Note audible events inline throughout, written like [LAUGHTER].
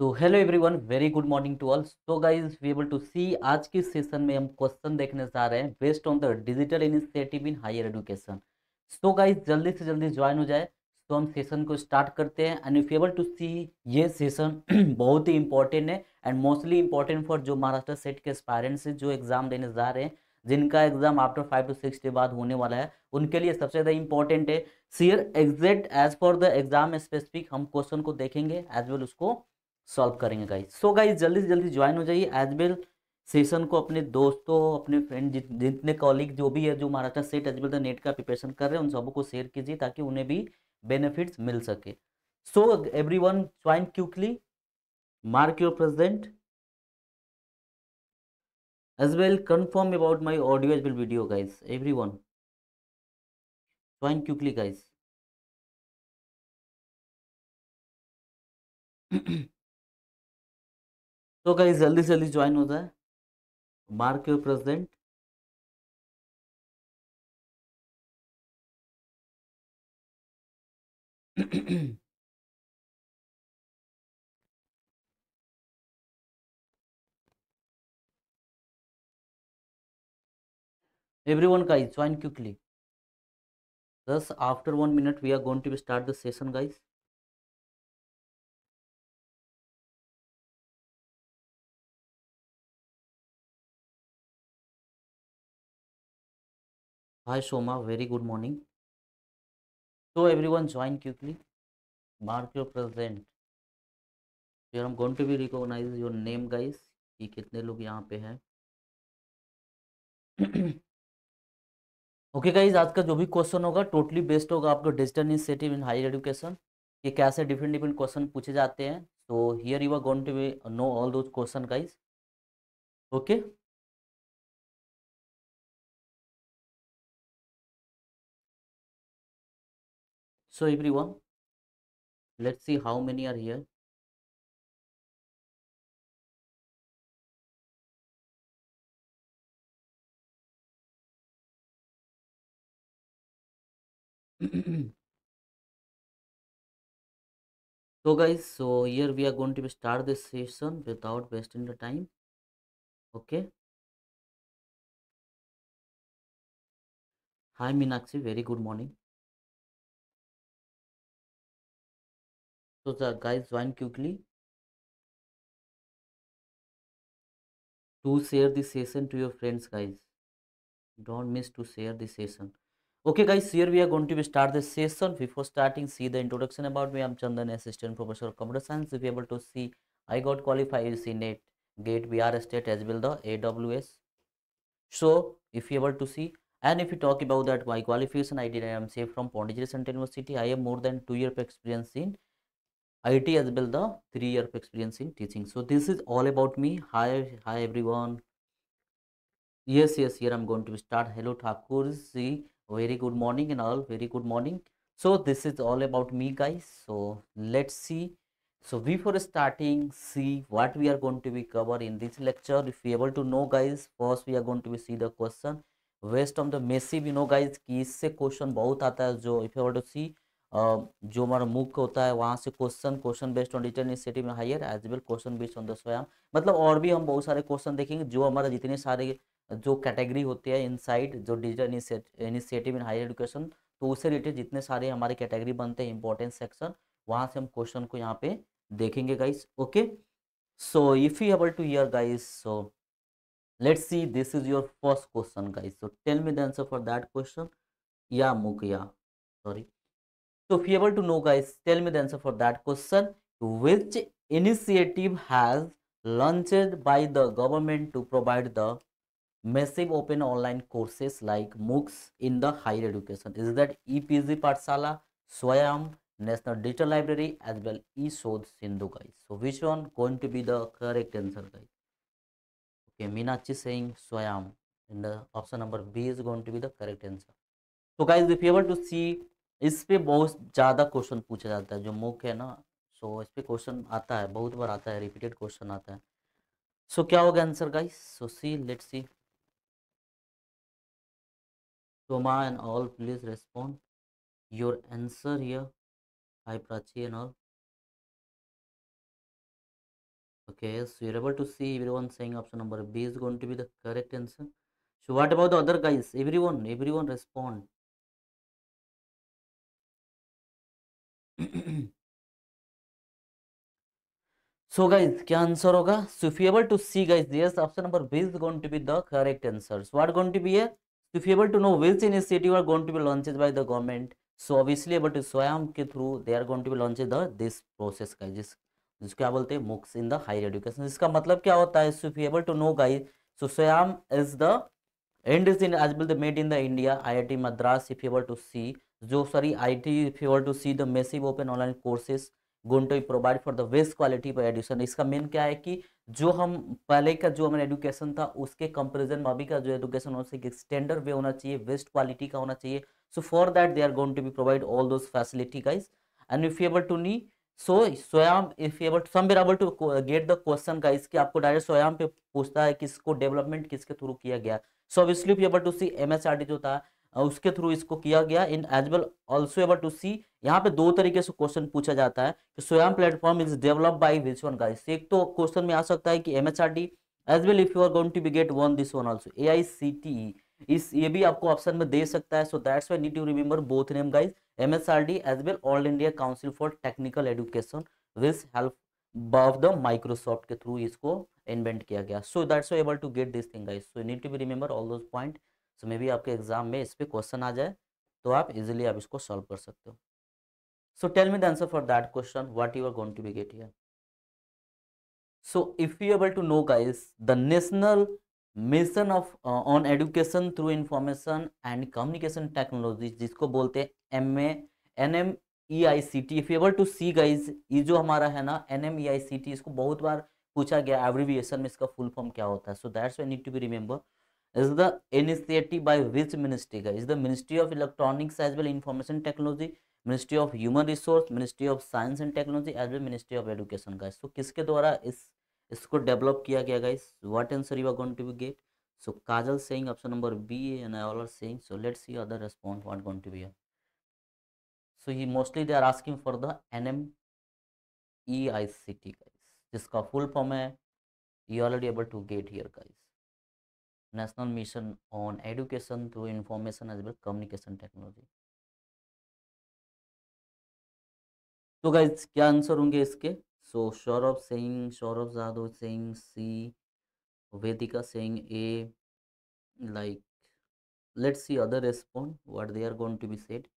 तो hello everyone very good morning to all so guys we able to see आज के session में हम क्वेश्चन देखने जा रहे हैं based on the digital initiative in higher education so guys जल्दी से जल्दी ज्वाइन हो जाए तो हम सेशन को स्टार्ट करते हैं and if able to see ये सेशन [CLEARS THROAT] बहुत ही इंपॉर्टेंट है एंड मोस्टली इंपॉर्टेंट फॉर जो महाराष्ट्र सेट के स्पायरेंट्स जो एग्जाम देने जा रहे हैं जिनका exam after five to six के बाद होने वाला है उनके लिए सबसे ज़्यादा इंपॉर्टेंट है सीयर exact as per the exam specific हम क्वेश्चन को देखेंगे एज वेल उसको सॉल्व करेंगे गाइज सो गाइज जल्दी से जल्दी ज्वाइन हो जाइए एज वेल सेशन को अपने दोस्तों अपने फ्रेंड जितने कॉलिग जो भी है जो Maharashtra SET as well the NET का प्रिपरेशन कर रहे हैं उन सबको शेयर कीजिए ताकि उन्हें भी बेनिफिट्स मिल सके so every one join quickly mark your present as well confirm about my audio as well video guys every one join quickly guys तो कहीं जल्दी से जल्दी ज्वाइन होता है mark your present every one guys join quick दस after one minute we are going to be start the session guys hi Soma very good morning so everyone join quickly mark your present here i'm going to be recognise your name guys कि कितने लोग यहाँ पे हैं okay [CLEARS THROAT] guys आज का जो भी क्वेश्चन होगा टोटली बेस्ड होगा आपका digital initiative in higher education ये कैसे डिफरेंट डिफरेंट क्वेश्चन पूछे जाते हैं तो here you are going to be know all those question guys okay so everyone let's see how many are here [CLEARS THROAT] so guys so here we are going to start this session without wasting the time okay hi meenakshi very good morning So the guys join quickly. To share the session to your friends guys. Don't miss to share the session. Okay guys, here we are going to start the session. Before starting, see the introduction about me. I'm Chandan, assistant professor of computer science. If you able to see, I got qualified net GATE, VR State as well the AWS. So if you able to see, and if you talk about that my qualification, I did I am safe from Pondicherry Central University. I have more than two year experience in IT as well the three year of experience in teaching. So this is all about me. Hi, hi everyone. Yes, yes, here I'm going to start. Hello Thakur See, Very good morning and all. Very good morning. So this is all about me guys. So let's see. So before starting, see what we are going to be cover in this lecture. If you able to know guys, first we are going to be see the question. Waste on the messy we know guys कि इससे question बहुत आता है जो if you able to see जो हमारा मुख होता है वहाँ से क्वेश्चन क्वेश्चन बेस्ड ऑन रिटर्न सिटी में higher as well question based on the Swayam मतलब और भी हम बहुत सारे क्वेश्चन देखेंगे जो हमारा जितने सारे जो कैटेगरी होती है इनसाइड जो digital initiative in higher education तो उससे रिलेटेड जितने सारे हमारे कैटेगरी बनते हैं इंपॉर्टेंट सेक्शन वहाँ से हम क्वेश्चन को यहाँ पे देखेंगे guys okay so if you able to hear guys so see this is your first question guys so tell me the answer for that question या मुख या sorry So if you're able to know guys, tell me the answer for that question. Which initiative has launched by the government to provide the massive open online courses like MOOCs in the higher education? Is that EPG Patsala, Swayam, National Digital Library as well eShod Sindhu guys. So which one going to be the correct answer guys? Okay, Minachi saying Swayam and the uh, option number B is going to be the correct answer. So guys, if you want to see इस पर बहुत ज़्यादा question पूछा जाता है जो मुख्य है ना सो so, इस पर क्वेश्चन आता है बहुत बार आता है रिपीटेड क्वेश्चन आता है सो so, क्या होगा answer guys so see let see Toma and all please respond your answer here hi Prachi and all okay so you're able to see every one saying option number B is going to be the correct answer so what about the other guys every one every one respond so guys क्या answer होगा so if you able to see guys yes option number B is going to be the correct answer what going to be a so if you able to know which initiative are going to be launched by the government so obviously but Swayam के through they are going to be launched the this process guys जिस क्या बोलते हैं MOOCs in the higher education इसका मतलब क्या होता है so if you able to know guys so Swayam is the and is in as the made in the India I I T Madras if you able to see जो sorry I T if able to see the massive open online courses going to provide for the best quality of education इसका main क्या है कि जो हम पहले का जो हमारा एडुकेशन था उसके कंपेरिजन में अभी का जो एडुकेशन होना चाहिए स्टैंडर्ड वे होना चाहिए बेस्ट क्वालिटी का होना चाहिए so for that they are going to be provide all those facility guys and if able to know so Swayam if able somewhere able to get the question का इसके आपको direct स्वयं पे पूछता है कि इसको डेवलपमेंट किसके थ्रू किया गया so obviously able to see M S R D जो था उसके थ्रू इसको किया गया इन as well also able to see यहाँ पे दो तरीके से क्वेश्चन पूछा जाता है कि Swayam platform is develop by which one guys एक तो क्वेश्चन में आ सकता है कि M H R D as well if you are going to be get one this one also A I C T E इस ये भी आपको ऑप्शन में दे सकता है so that's why need to remember both name guys M S R D as well all India council for technical education with help of the Microsoft के through इसको इन्वेंट किया गया so that's why able to get this thing guys so need to be remember all those points so may be आपके exam में इस पर question आ जाए तो आप इजिली आप इसको सॉल्व कर सकते हो so tell me the answer for that question what you are going to be get here so if you able to know guys the national mission of on education through information and communication technology जिसको बोलते हैं M A N M E I C T if able to see guys ये जो हमारा है ना N M E I C T इसको बहुत बार पूछा गया एवरीविएशन में इसका फुल फॉर्म क्या होता है so that's why need to be remember is the initiative by which ministry का is the ministry of electronics as well information technology ministry of human resource ministry of science and technology as well ministry of education का so किसके द्वारा इस इसको develop किया गया guys what answer you are going to be get so Kajal saying option number B and all are saying so let's see other response what going to be so he mostly they are asking for the NM EICT guys जिसका full form है you already able to get here guys national mission on education through information as well communication technology तो guys क्या answer होंगे इसके so Saurabh Singh Saurabh Jadhav Singh see Vedika Singh a like let's see other respond what they are going to be said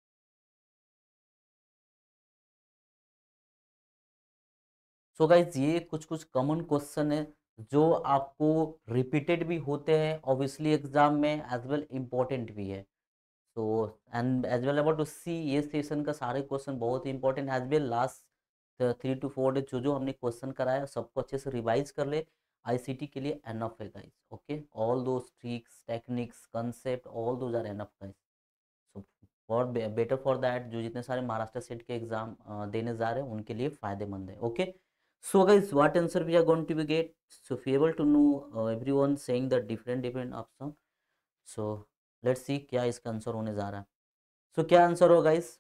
so guys ये कुछ कुछ common question है जो आपको रिपीटेड भी होते हैं ऑब्वियसली एग्जाम में एज वेल इम्पोर्टेंट भी है so and as well about to see ये सेशन का सारे क्वेश्चन बहुत ही important as well last three two four days जो जो हमने क्वेश्चन कराया सबको अच्छे से रिवाइज कर ले आईसीटी के लिए एनफ है guys okay all those tricks techniques concept all those are enough guys so for better for that जो जितने सारे महाराष्ट्र सेट के एग्जाम uh, देने जा रहे हैं उनके लिए फ़ायदेमंद है okay okay? so guys what answer we are going to be get so if you able to know uh, everyone saying the different different option so let's see kya iska answer hone ja raha so kya answer ho guys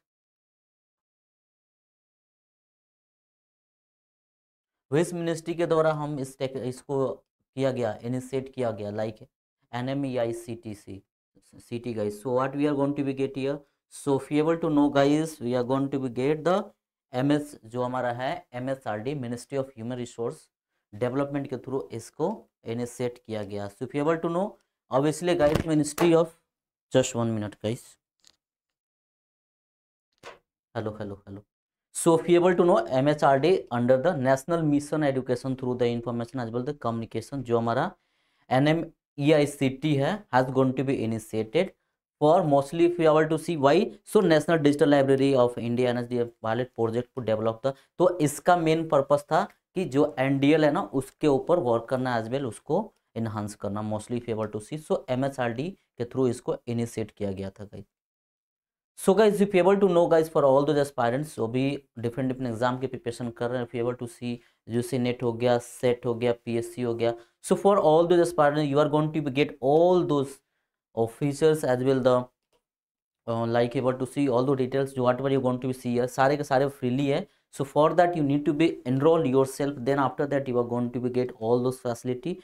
विस ministry के द्वारा हम इस take इसको किया गया initiate किया गया like N M E I C T C C T guys so what we are going to be get here सो if you able to know guys we are going to get the M जो हमारा है M ministry of human resource development के through इसको initiate किया गया so if able to know obviously guys ministry of just one minute guys hello hello hello so if able to know M H R D under the national mission education through the information as well the communication जो हमारा N M E I C T है has gone to be initiated for mostly few our to see why so national digital library of India N wallet project को develop था तो इसका main purpose था कि जो एन है ना उसके ऊपर वर्क करना एज वेल उसको इन्हांस करना mostly favour to see so M के थ्रू इसको इनिशिएट किया गया था guys so guys you favour to know guys for all those aspirants जो भी डिफरेंट डिफरेंट एग्जाम के प्रिपरेशन कर रहे हैं if able to see UGC NET हो गया सेट हो गया पी एस सी हो गया so for all those aspirant you are going to get all those officers as well the like able to see all the details जो whatever you gone see year सारे के सारे freely है so for that you need to be enrol yourself then after that you are gone to be get all those facility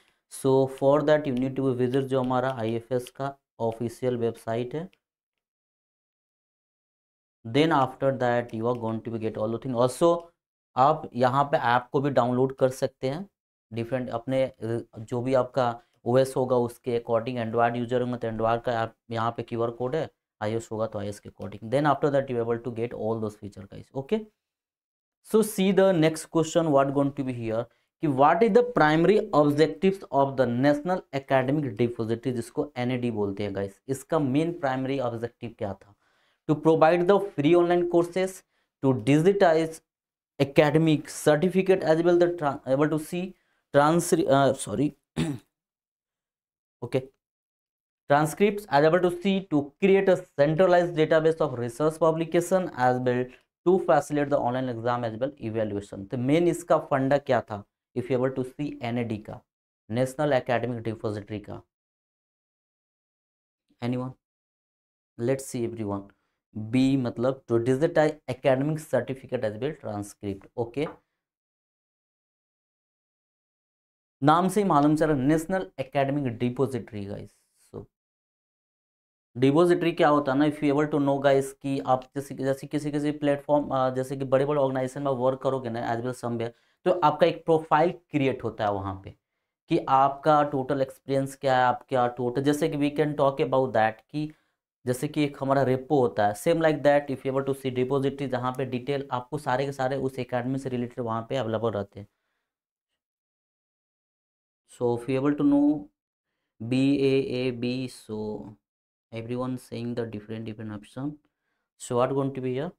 so for that you need to be visit जो हमारा I F S का official website है then after that you are gone to be get all the thing also आप यहाँ पर app को भी download कर सकते हैं डिफरेंट अपने जो भी आपका ओएस होगा उसके अकॉर्डिंग एंड्रॉयड यूजर होंगे तो एंड्रॉयड का यहाँ पे क्यूआर कोड है आई होगा तो आई के according then after that you able to get all those feature guys okay so see the next question what going to be here कि what is the primary objective of the national academic depository जिसको N बोलते हैं guys इसका main primary objective क्या था to provide the free online courses to digitize academic certificate as well the able to see trans sorry okay transcripts are able to see to create a centralized database of research publication as well to facilitate the online exam as well evaluation तो मेन इसका फंडा क्या था if able to see NAD का national academic depository का anyone let's see everyone be मतलब to digitize academic certificate as well transcript okay नाम से ही मालूम चल रहा है national academic depository guys so depository क्या होता है ना if you able to know guys कि आप जैसे जैसे किसी किसी प्लेटफॉर्म जैसे कि बड़े बड़े ऑर्गेनाइजेशन में वर्क करोगे ना एज वेल समवेयर तो आपका एक प्रोफाइल क्रिएट होता है वहाँ पे कि आपका टोटल एक्सपीरियंस क्या है आपका टोटल जैसे कि we can talk about that कि जैसे कि एक हमारा रेपो होता है same like that if able to see depository जहाँ पे डिटेल आपको सारे के सारे उस अकेडमी से रिलेटेड वहाँ पे अवेलेबल रहते हैं so if you able to know b a a b so everyone saying the different different option so what going to be here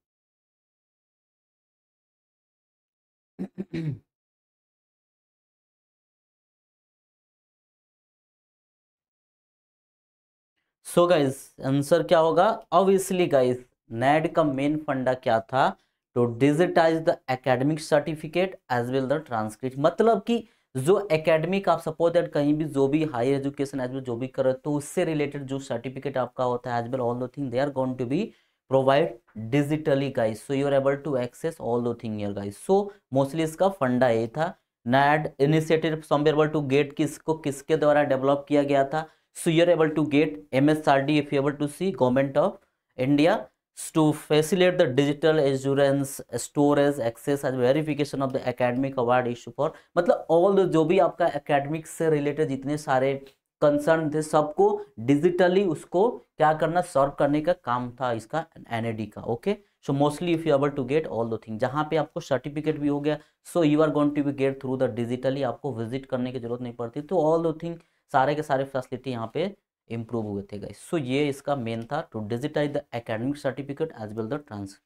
so guys answer क्या होगा ऑब्वियसली गाइज नेड का main फंडा क्या था to digitize the academic certificate as well the transcript मतलब कि जो academic आप सपोज दैट कहीं भी जो भी हायर एजुकेशन एज वेल जो भी करो तो उससे रिलेटेड जो सर्टिफिकेट आपका होता है एज वेल ऑल दो thing they are going to be provide digitally guys so you are able to access all दो thing your guys so mostly इसका फंडा ये था NAD initiative so we able to get किसको किसके द्वारा डेवलप किया गया था so you are able to get M S R D if you able to see government of India to facilitate the digital assurance storage access and verification of the academic award issue for मतलब all जो भी आपका academic से related जितने सारे concern थे सबको digitally उसको क्या करना सर्व करने का काम था इसका एनएडी का okay so mostly if you able to get all दो थिंग जहाँ पे आपको सर्टिफिकेट भी हो गया so you are going to be get through the digitally आपको विजिट करने की जरूरत नहीं पड़ती तो ऑल दो थिंग सारे के सारे फैसिलिटी यहाँ पे इम्प्रूव हुए थे गाइस सो ये इसका मेन था to digitize the academic certificate as well the trans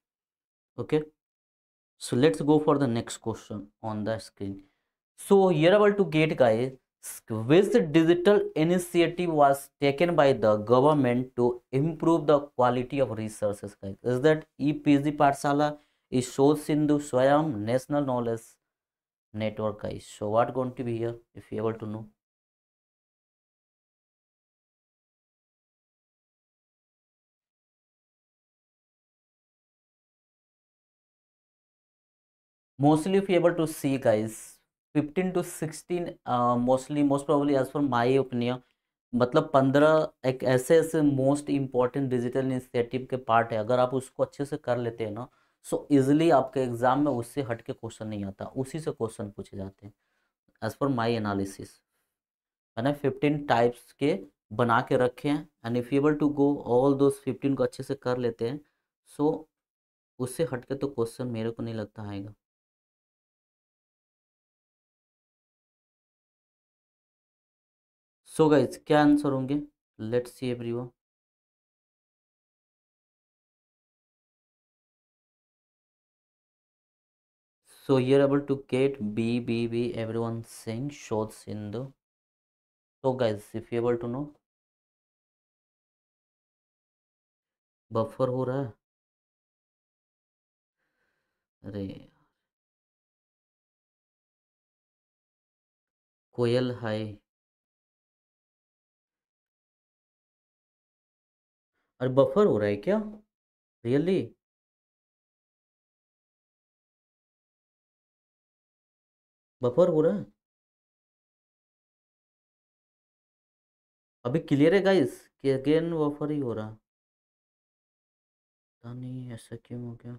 okay so let's go for the next question on the screen so you're able to get guys this digital initiative was taken by the government to improve the quality of resources is that E P Pathshala is Shodh Sindhu Swayam national knowledge network guys so what gone to be here if you able to know mostly if you able to see guys 15 to 16 uh, mostly most probably as for my opinion मतलब पंद्रह एक ऐसे ऐसे most important digital initiative के part है अगर आप उसको अच्छे से कर लेते हैं ना सो so इजिली आपके एग्जाम में उससे हट के क्वेश्चन नहीं आता उसी से क्वेश्चन पूछे जाते हैं एज पर माई एनालिसिस मैंने फिफ्टीन टाइप्स के बना के रखे हैं and if able to go all those fifteen को अच्छे से कर लेते हैं सो so, उससे हट के तो क्वेश्चन मेरे को नहीं लगता आएगा सो गाइज क्या आंसर होंगे let see every everyone so you're able to get B B B every everyone सिंग Shodh Sindhu so guys if you able to know buffer हो रहा है अरे कोयल हाई अरे बफर हो रहा है क्या रियली बफर हो रहा है अभी क्लियर है गाइस कि अगेन बफर ही हो रहा नहीं ऐसा क्यों हो गया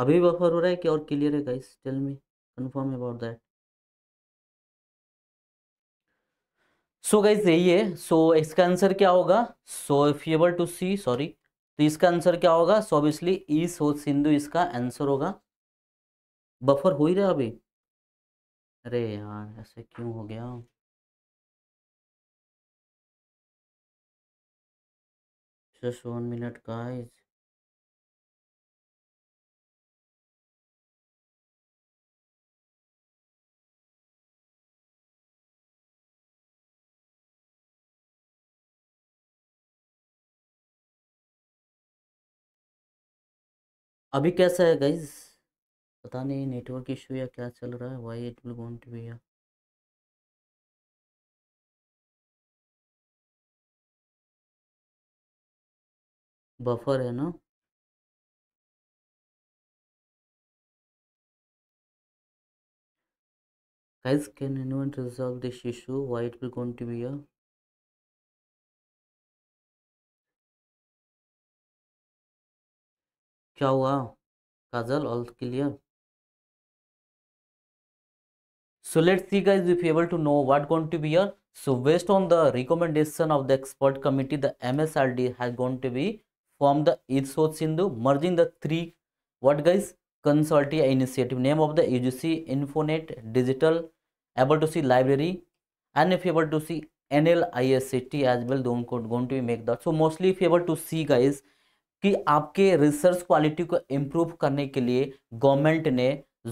अभी बफर हो रहा है कि और क्लियर है guys tell me confirm about that so guys यही है सो so, इसका आंसर क्या होगा so if you able to see sorry तो इसका आंसर क्या होगा सो ऑब्वियसली ई सो सिंधु इसका आंसर होगा बफर हो ही रहा अभी अरे यार ऐसे क्यों हो गया जस्ट वन मिनट गाइस अभी कैसा है गाइज पता नहीं नेटवर्क इशू या क्या चल रहा है why it will won't be या बफर है ना guys can anyone resolve this issue why it will won't be या क्या हुआ Kajal all clear so let see guys if you able to know what going to be year so based on the recommendation of the expert committee the M S MSRD has going to be form the इसो Sindhu merging the three what guys कंसल्टी initiative name of the C Infonet digital able to see library and if able to see N L I S C T as well don't got gone to make that so mostly if able to see guys कि आपके research quality को improve करने के लिए government ने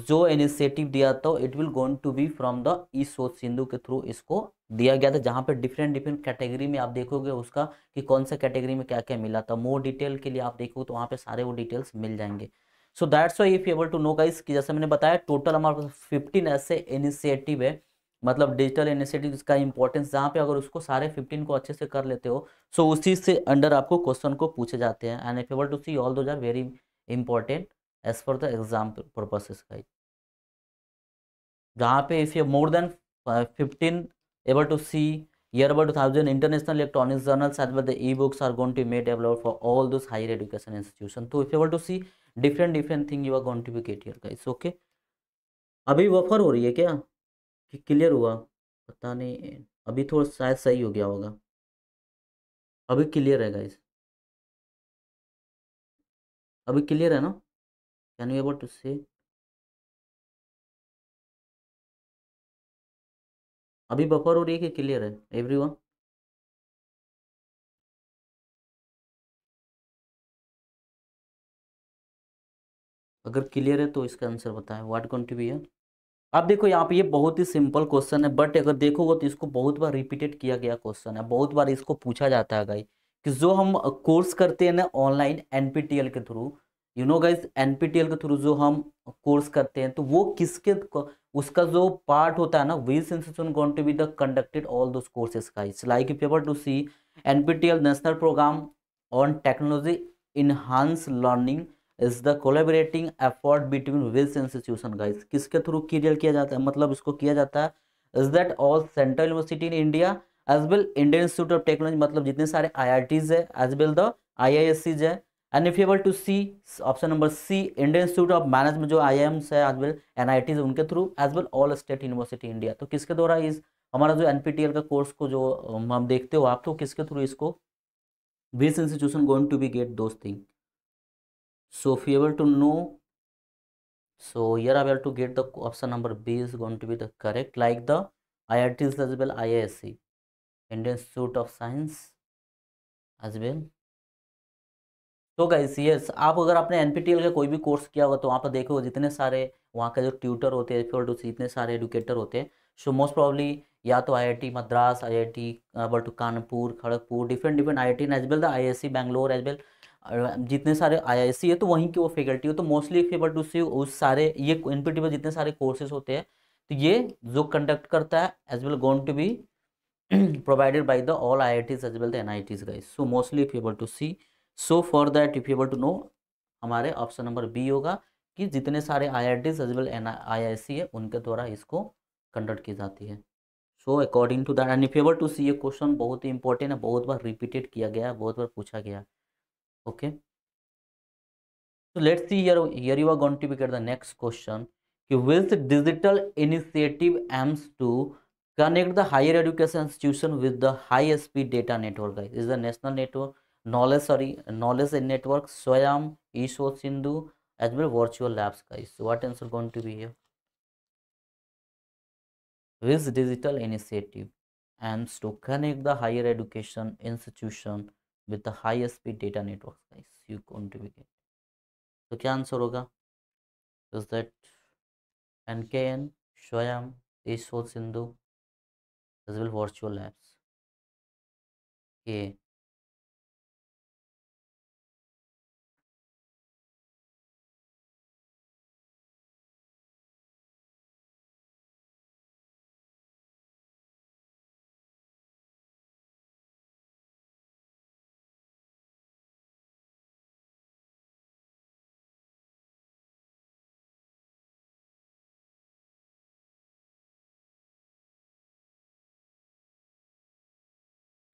जो initiative दिया था it will gone to be from the E Shodh Sindhu के थ्रू इसको दिया गया था जहाँ पे डिफरेंट डिफरेंट कैटेगरी में आप देखोगे उसका कि कौन सा कैटेगरी में क्या क्या मिला था मोर डिटेल के लिए आप देखोगे तो वहाँ पे सारे वो डिटेल्स मिल जाएंगे so that's why if able to know guys कि जैसे मैंने बताया टोटल हमारे पास फिफ्टीन ऐसे इनिशिएटिव है मतलब डिजिटल इनिशिएटिव का इंपॉर्टेंस जहाँ पे अगर उसको सारे फिफ्टीन को अच्छे से कर लेते हो सो so उसी से अंडर आपको क्वेश्चन को पूछे जाते हैं and if able to see all those are very important as for the exam purposes guys जहाँ पे if you more than 15 able to see year about two thousand international electronics journals as the E books are gone to may develop for all those higher education institution तो if able to see different different thing you are gone to be get your guys okay अभी wafer हो रही है क्या कि clear हुआ पता नहीं अभी थोड़ा शायद सही हो गया होगा अभी क्लियर है गाइस अभी क्लियर है ना कैन यू एबल टू से अभी बफर हो रही है कि क्लियर है एवरी वन अगर क्लियर है तो इसका आंसर बताएं व्हाट है अब देखो यहाँ पे ये बहुत ही सिंपल क्वेश्चन है बट अगर देखोगे तो इसको बहुत बार रिपीटेड किया गया क्वेश्चन है बहुत बार इसको पूछा जाता है गाई कि जो हम कोर्स करते हैं ना ऑनलाइन एनपीटीएल के through you know guys NPTEL के थ्रू जो हम कोर्स करते हैं तो वो किसके उसका जो पार्ट होता है ना we sensation gone to be the conducted all those courses guys like if ever to see NPTEL national programme on technology enhance learning is the collaborating effort between wills institution guys किसके through create किया जाता है मतलब इसको किया जाता है is that all central university in India as well Indian institute of technology मतलब जितने सारे आई आई टीज है as well the I I S Cs है and if able to see option number C Indian institute of management जो I I Ms है as well N I Ts उनके through as well all state university India तो किसके द्वारा इस हमारा जो एन पी टी एल का कोर्स को जो हम देखते हो आप तो किसके थ्रू इसको this institution going to be get those thing so if you able to know so here i will to get the option number b is going to be the correct like the iit is as well iisc indian institute of science as well तो guys yes आप अगर आपने N का कोई भी course किया होगा तो वहाँ पर देखे हो जितने सारे वहाँ के जो ट्यूटर होते हैं फिर जितने सारे एडुकेटर होते हैं सो मोस्ट प्रॉब्ली या तो आईआईटी मद्रास आईआईटी आई बट Kanpur Kharagpur different different IIT I T as well the I S C Bangalore as well जितने सारे आईआईसी है तो वहीं की वो फैकल्टी हो तो मोस्टली फेवर टू सी उस सारे ये एन पर जितने सारे कोर्सेज होते हैं तो ये जो कंडक्ट करता है as well gone to be provided by the all I I Ts the NITs guys. So mostly if so able to to see so for that if able to know हमारे option number B होगा कि जितने सारे I I Ts as well N I I C है उनके द्वारा इसको conduct की जाती है so according to that and if able to see ये क्वेश्चन बहुत ही इंपॉर्टेंट है बहुत बार रिपीटेड किया गया बहुत बार पूछा गया है okay so let's see here here you are going to be get the next question कि wills digital initiative aims to connect the higher education institution with the high speed data network guys this is the national network knowledge sorry knowledge and network swayam isho sindhu as well virtual labs guys so what answer going to be here this digital initiative aims to connect the higher education institution with the highest speed data networks guys you going to be getting so kya answer hoga is that nkn swayam ishwar sindhu as well virtual labs okay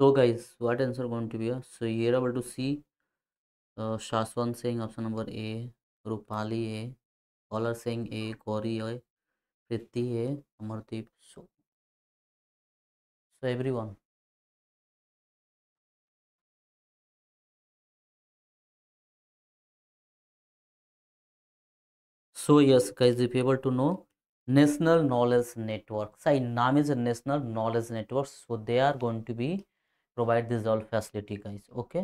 so guys what answer going to be so here able to see uh, shaswan saying option number a Rupali है कॉलर Singh A Gauri है प्रीति है Amardeep so so every one so yes guys if you able to know national knowledge network so name is national knowledge network so they are going to be provide this all facility guys okay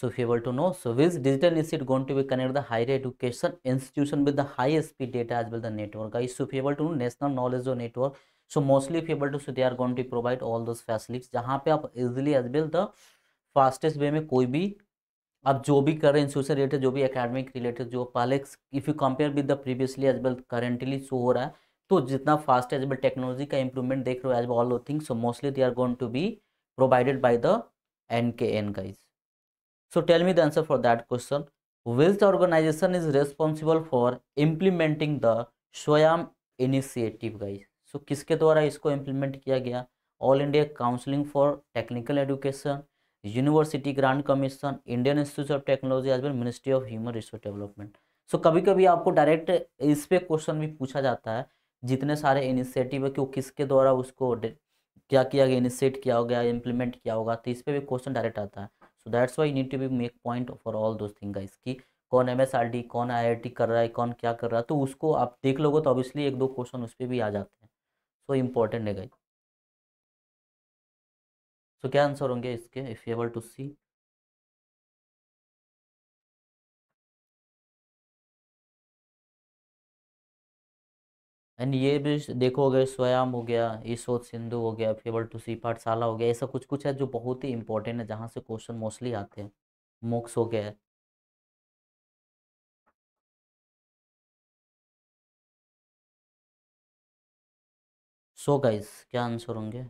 so if you able to know so which digital institute going to be connect the higher education institution with the high speed data as well the network guys so if you able to know national knowledge or network so mostly if you able to so they are going to provide all those facilities jahan pe aap easily as well the fastest way mein koi bhi आप जो भी कर रहे हैं institution related जो भी academic related जो पहले if you compare with the previously as well currently show हो रहा है तो जितना फास्ट एज वेल टेक्नोलॉजी का इंप्रूवमेंट देख रहे हो as all things so mostly they are going to be provided by the nkn guys so tell me the answer for that question which organization is responsible for implementing the swayam initiative guys so किसके द्वारा इसको implement किया गया all India counseling for technical education university grant commission Indian institute of technology as well ministry of human resource development so कभी कभी आपको direct इस पर क्वेश्चन भी पूछा जाता है जितने सारे इनिशिएटिव है कि वो किसके द्वारा उसको क्या किया गया इनिशिएट किया हो गया इम्प्लीमेंट किया होगा तो इस पर भी क्वेश्चन डायरेक्ट आता है so that's why need to be make point for all those thing guys की कौन एम एस कौन आई कर रहा है कौन क्या कर रहा है तो उसको आप देख लोगे तो ऑब्वियसली एक दो क्वेश्चन उस पर भी आ जाते हैं सो इम्पॉर्टेंट है गाइस सो क्या आंसर होंगे इसके if able to see and ये भी देखोगे स्वयं हो गया ईशोध सिंधु हो गया फेबल टू सी पाठशाला हो गया ऐसा कुछ कुछ है जो बहुत ही इंपॉर्टेंट है जहाँ से क्वेश्चन मोस्टली आते हैं मोक्स हो गया सो so गाइस क्या आंसर होंगे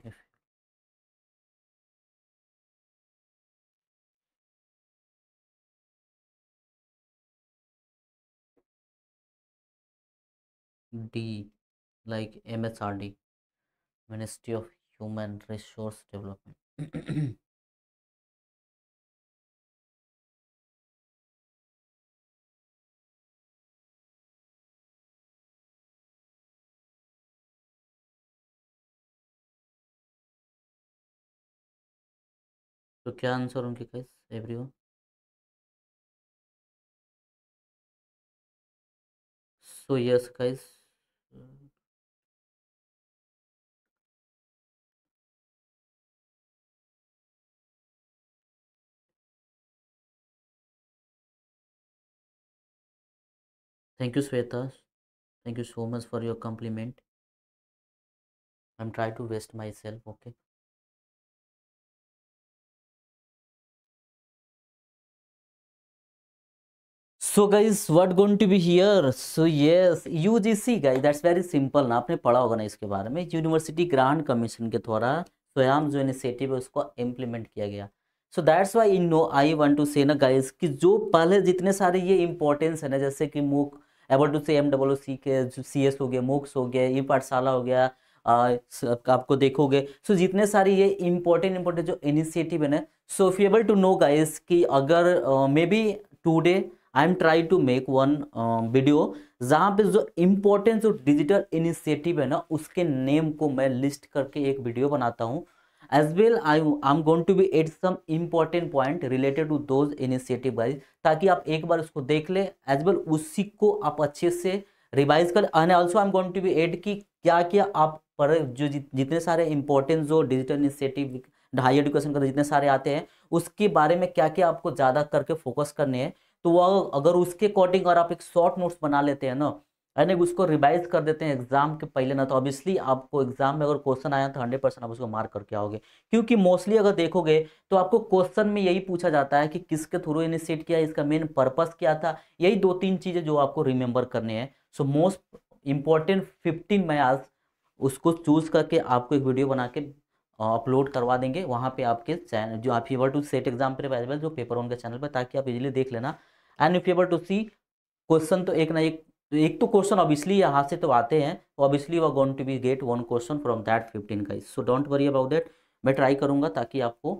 D like MSRD, Ministry of Human Resource Development. [CLEARS THROAT] तो क्या आंसर होंगे guys everyone so yes guys thank you Shweta thank you so much for your compliment I am try to west my self okay so guys what gone to be here so ये U G C guys that's very simple ना आपने पढ़ा होगा ना इसके बारे में university grand commission के द्वारा स्वयं जो इनिशिएटिव है उसको इम्प्लीमेंट किया गया so that's why in know I want to say ना गाइज कि जो पहले जितने सारे ये इंपॉर्टेंस है ना जैसे कि मुख able to say M W C K C S हो गया मोक्स हो गया ई पाठशाला हो गया आ, आपको देखोगे सो so, जितने सारी ये इंपॉर्टेंट इम्पोर्टेंट जो इनिशिएटिव है ना so if able to know guys कि अगर may be today I am try to make one video जहाँ पे जो इम्पोर्टेंट जो डिजिटल इनिशिएटिव है ना उसके नेम को मैं लिस्ट करके एक वीडियो बनाता हूँ as well I I am going to be add some important point related to those initiative wise ताकि आप एक बार उसको देख ले एज वेल उसी को आप अच्छे से रिवाइज कर and also I am going to be add कि क्या क्या आप पर जो जितने सारे इंपॉर्टेंट जो डिजिटल इनिशिएटिव हायर एजुकेशन का जितने सारे आते हैं उसके बारे में क्या क्या आपको ज़्यादा करके फोकस करने हैं तो वह अगर उसके अकॉर्डिंग अगर आप एक शॉर्ट नोट्स बना लेते हैं ना यानी उसको रिवाइज कर देते हैं एग्जाम के पहले ना तो ऑब्वियसली आपको एग्जाम में अगर क्वेश्चन आया तो हंड्रेड परसेंट आप उसको मार्क करके आओगे क्योंकि मोस्टली अगर देखोगे तो आपको क्वेश्चन में यही पूछा जाता है कि किसके थ्रू इनिशिएट किया इसका मेन पर्पस क्या था यही दो तीन चीज़ें जो आपको रिमेंबर करने हैं सो मोस्ट इंपॉर्टेंट फिफ्टीन मैं आज उसको चूज करके आपको एक वीडियो बना के अपलोड करवा देंगे वहाँ पे आपके चैनल जो आप यूवर टू सेट एग्जाम पर अवेलेबल जो पेपर उनके के चैनल पर ताकि आप इजीली देख लेना and if you're to see question तो एक ना एक तो एक तो क्वेश्चन ऑब्वियसली यहाँ से तो आते हैं ऑब्वियसली वो going to be get one question from that fifteen का so don't worry about that मैं ट्राई करूंगा ताकि आपको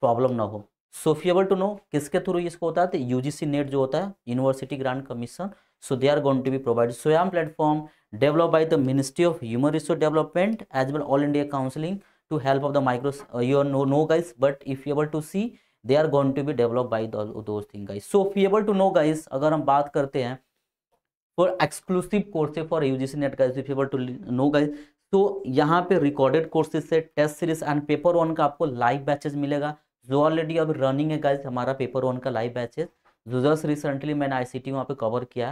प्रॉब्लम ना हो सो फीएबल टू नो किसके थ्रू इसको होता है तो यूजीसी नेट e जो होता है university grant commission so they are going to be provide Swayam platform develop by the ministry of human resource development as well all India counselling to help of the micro your know know guys but if able to see they are going to be develop by two thing guys so if able to know guys अगर हम बात करते हैं for exclusive courses for UGC NET guys if to know guys तो यहाँ पे recorded courses से test series and paper one का आपको लाइव बैचेज मिलेगा जो ऑलरेडी अब रनिंग है गाइज हमारा पेपर वन का लाइव बैचेज जो जस्ट रिसेंटली मैंने आई सी टी वहाँ पर कवर किया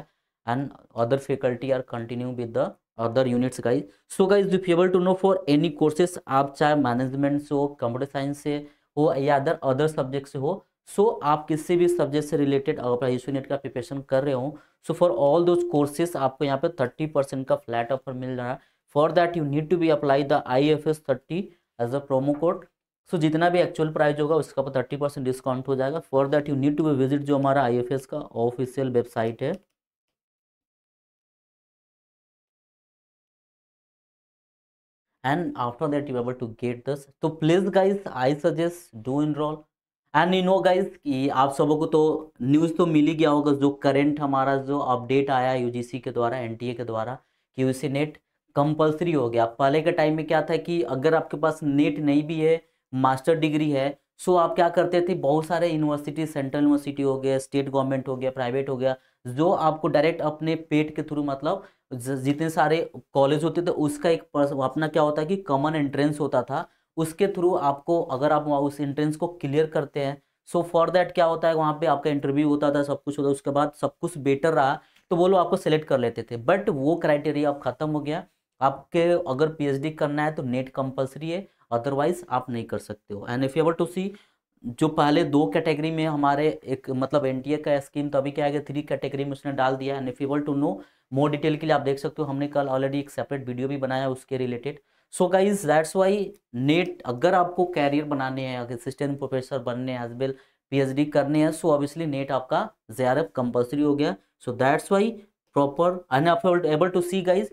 and other faculty are continue with the other units guys so guys you if able to know for any courses आप चाहे मैनेजमेंट से हो कंप्यूटर साइंस से हो या अदर अदर सब्जेक्ट से हो सो so, आप किसी भी सब्जेक्ट से रिलेटेड अगर आप यू नेट का प्रिपरेशन कर रहे हो so for all those courses आपको यहाँ पे थर्टी परसेंट का फ्लैट ऑफर मिल रहा है for that you need to be apply the I F S thirty as a promo code so जितना भी एक्चुअल प्राइस होगा उसका पर थर्टी परसेंट डिस्काउंट हो जाएगा for that you need to be visit जो हमारा आई एफ एस का ऑफिशियल वेबसाइट है and after that you able to get this तो please guys I suggest do enrol and you know guys कि आप सबों को तो न्यूज़ तो मिल ही गया होगा जो करेंट हमारा जो अपडेट आया सी के द्वारा ए के द्वारा कि उसे नेट कंपलसरी हो गया पहले के टाइम में क्या था कि अगर आपके पास नेट नहीं भी है मास्टर डिग्री है सो आप क्या करते थे बहुत सारे यूनिवर्सिटी सेंट्रल यूनिवर्सिटी हो गया स्टेट गवर्नमेंट हो गया प्राइवेट हो गया जो आपको डायरेक्ट अपने पेट के थ्रू मतलब जितने सारे कॉलेज होते थे उसका एक अपना क्या होता है कि कॉमन एंट्रेंस होता था उसके थ्रू आपको अगर आप उस एंट्रेंस को क्लियर करते हैं सो फॉर दैट क्या होता है वहाँ पे आपका इंटरव्यू होता था सब कुछ होता उसके बाद सब कुछ बेटर रहा तो वो लोग आपको सेलेक्ट कर लेते थे बट वो क्राइटेरिया अब खत्म हो गया आपके अगर पीएचडी करना है तो नेट कंपलसरी है अदरवाइज आप नहीं कर सकते हो and if you to see जो पहले दो कैटेगरी में हमारे एक मतलब एन का स्कीम तो अभी क्या है थ्री कैटेगरी में उसने डाल दिया and if you to know more detail के लिए आप देख सकते हो हमने कल ऑलरेडी एक सेपरेट वीडियो भी बनाया उसके related so guys that's why NET अगर आपको कैरियर बनाने हैं असिस्टेंट प्रोफेसर बनने हैं एज वेल डी करने हैं सो ऑब्वियसली नेट आपका ज़्यादा कंपल्सरी हो गया so that's why proper I F able to see guys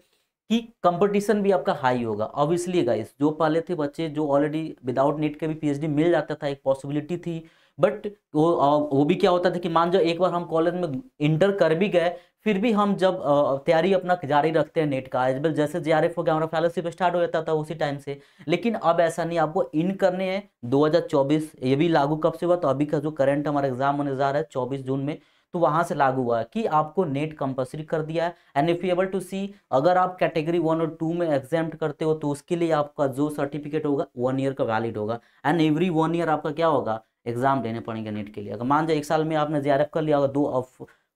कि कंपटीशन भी आपका हाई होगा ऑब्वियसली गाइज जो पहले थे बच्चे जो ऑलरेडी विदाउट नेट के भी पीएचडी मिल जाता था एक पॉसिबिलिटी थी बट वो वो भी क्या होता था कि मान जाओ एक बार हम कॉलेज में इंटर कर भी गए फिर भी हम जब तैयारी अपना जारी रखते हैं नेट का एज वेल जैसे जे आर एफ हो गया हमारा फेलोशिप स्टार्ट हो जाता था उसी टाइम से लेकिन अब ऐसा नहीं आपको इन करने हैं 2024 ये भी लागू कब से हुआ तो अभी का जो करंट हमारा एग्जाम होने जा रहा है 24 जून में तो वहाँ से लागू हुआ है कि आपको नेट कंपल्सरी कर दिया है and if able to see अगर आप कैटेगरी वन और टू में एग्जाम करते हो तो उसके लिए आपका जो सर्टिफिकेट होगा वन ईयर का वैलिड होगा एंड एवरी वन ईयर आपका क्या होगा एग्जाम देने पड़ेंगे नेट के लिए अगर मान जाए एक साल में आपने जे कर लिया होगा दो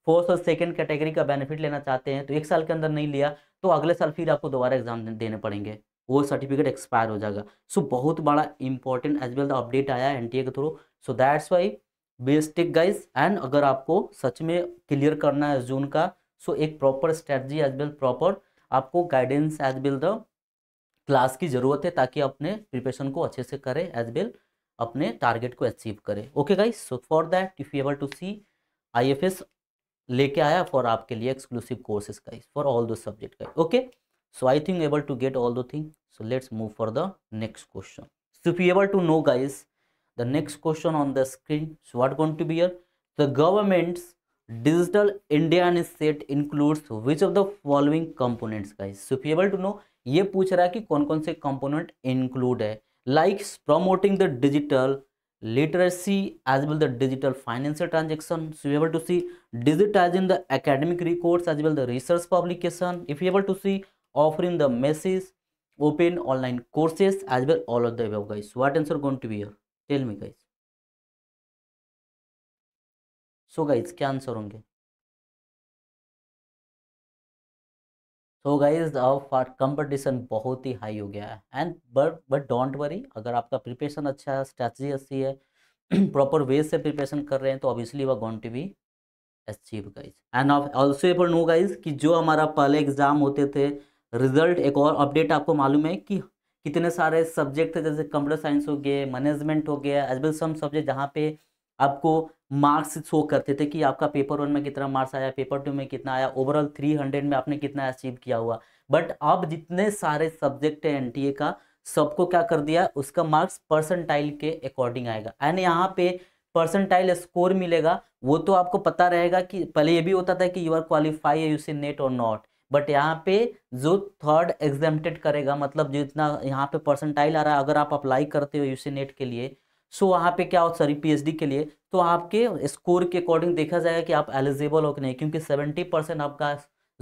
फोर्थ और सेकेंड कैटेगरी का बेनिफिट लेना चाहते हैं तो एक साल के अंदर नहीं लिया तो अगले साल फिर आपको दोबारा एग्जाम देने पड़ेंगे वो सर्टिफिकेट एक्सपायर हो जाएगा सो so, बहुत बड़ा important as well the update आया एन के through so that's why be stick guys and अगर आपको सच में क्लियर करना है जून का सो so एक proper strategy as well proper आपको guidance as well the class की ज़रूरत है ताकि अपने प्रिपरेशन को अच्छे से करें एज वेल अपने टारगेट को अचीव करें okay guys so for that if you able to see I F S लेके आया फॉर आपके लिए एक्सक्लूसिव कोर्सेज का फॉर ऑल दो सब्जेक्ट का okay so I think able to get all दो thing so let's move for the next question so P able to know guys the next question on the screen so what gone to be here the government's digital India set includes which of the following components का is P to know ये पूछ रहा है कि कौन कौन से component include है likes promoting the digital literacy as well the digital financial transaction so you able to see digitizing the academic records as well the research publication if you able to see offering the messages open online courses as well all of the above guys what answer going to be here tell me guys so guys kya answer honge so guys competition बहुत ही high हो गया है and but but don't worry अगर आपका preparation अच्छा है स्ट्रैटी अच्छी है प्रॉपर [CLEARS THROAT] वे से प्रिपरेशन कर रहे हैं तो ऑब्वियसली वह gone to be achieve guys and of also upper know guys कि जो हमारा पहले एग्जाम होते थे रिजल्ट एक और अपडेट आपको मालूम है कि कितने सारे सब्जेक्ट थे जैसे कंप्यूटर साइंस हो गए मैनेजमेंट हो गया एज वेल सम सब्जेक्ट जहाँ पे आपको मार्क्स शो करते थे कि आपका पेपर वन में कितना मार्क्स आया पेपर टू में कितना आया ओवरऑल थ्री हंड्रेड में आपने कितना अचीव किया हुआ बट अब जितने सारे सब्जेक्ट हैं एनटीए का सबको क्या कर दिया उसका मार्क्स परसेंटाइल के अकॉर्डिंग आएगा एंड यहाँ पे परसेंटाइल स्कोर मिलेगा वो तो आपको पता रहेगा कि पहले ये भी होता था कि you are qualify U C NET और नॉट बट यहाँ पे जो थर्ड एग्जामेटेड करेगा मतलब जितना यहाँ पे परसेंटाइल आ रहा है अगर आप अप्लाई करते हो यूसी नेट के लिए सो वहाँ पे क्या हो सॉरी पी के लिए तो आपके स्कोर के अकॉर्डिंग देखा जाएगा कि आप एलिजिबल हो कि नहीं क्योंकि सेवेंटी परसेंट आपका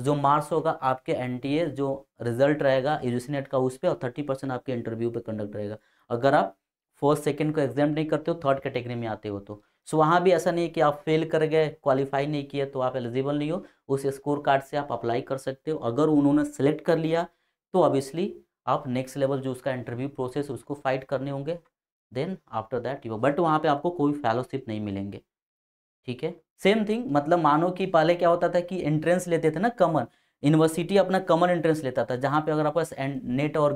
जो मार्क्स होगा आपके एन जो रिजल्ट रहेगा एजुसिनेट का उस पर और थर्टी परसेंट आपके इंटरव्यू पे कंडक्ट रहेगा अगर आप फर्स्ट सेकेंड को एग्जाम नहीं करते हो थर्ड कैटेगरी में आते हो तो सो वहाँ भी ऐसा नहीं है कि आप फेल कर गए क्वालिफाई नहीं किए तो आप एलिजिबल नहीं हो उस स्कोर कार्ड से आप अप्लाई कर सकते हो अगर उन्होंने सेलेक्ट कर लिया तो ऑब्वियसली आप नेक्स्ट लेवल जो उसका इंटरव्यू प्रोसेस उसको फाइट करने होंगे then after that you but वहाँ पे आपको कोई फेलोशिप नहीं मिलेंगे ठीक है सेम थिंग मतलब मानो कि पहले क्या होता था कि एंट्रेंस लेते थे ना कमन यूनिवर्सिटी अपना कमन एंट्रेंस लेता था जहाँ पे अगर आपका नेट और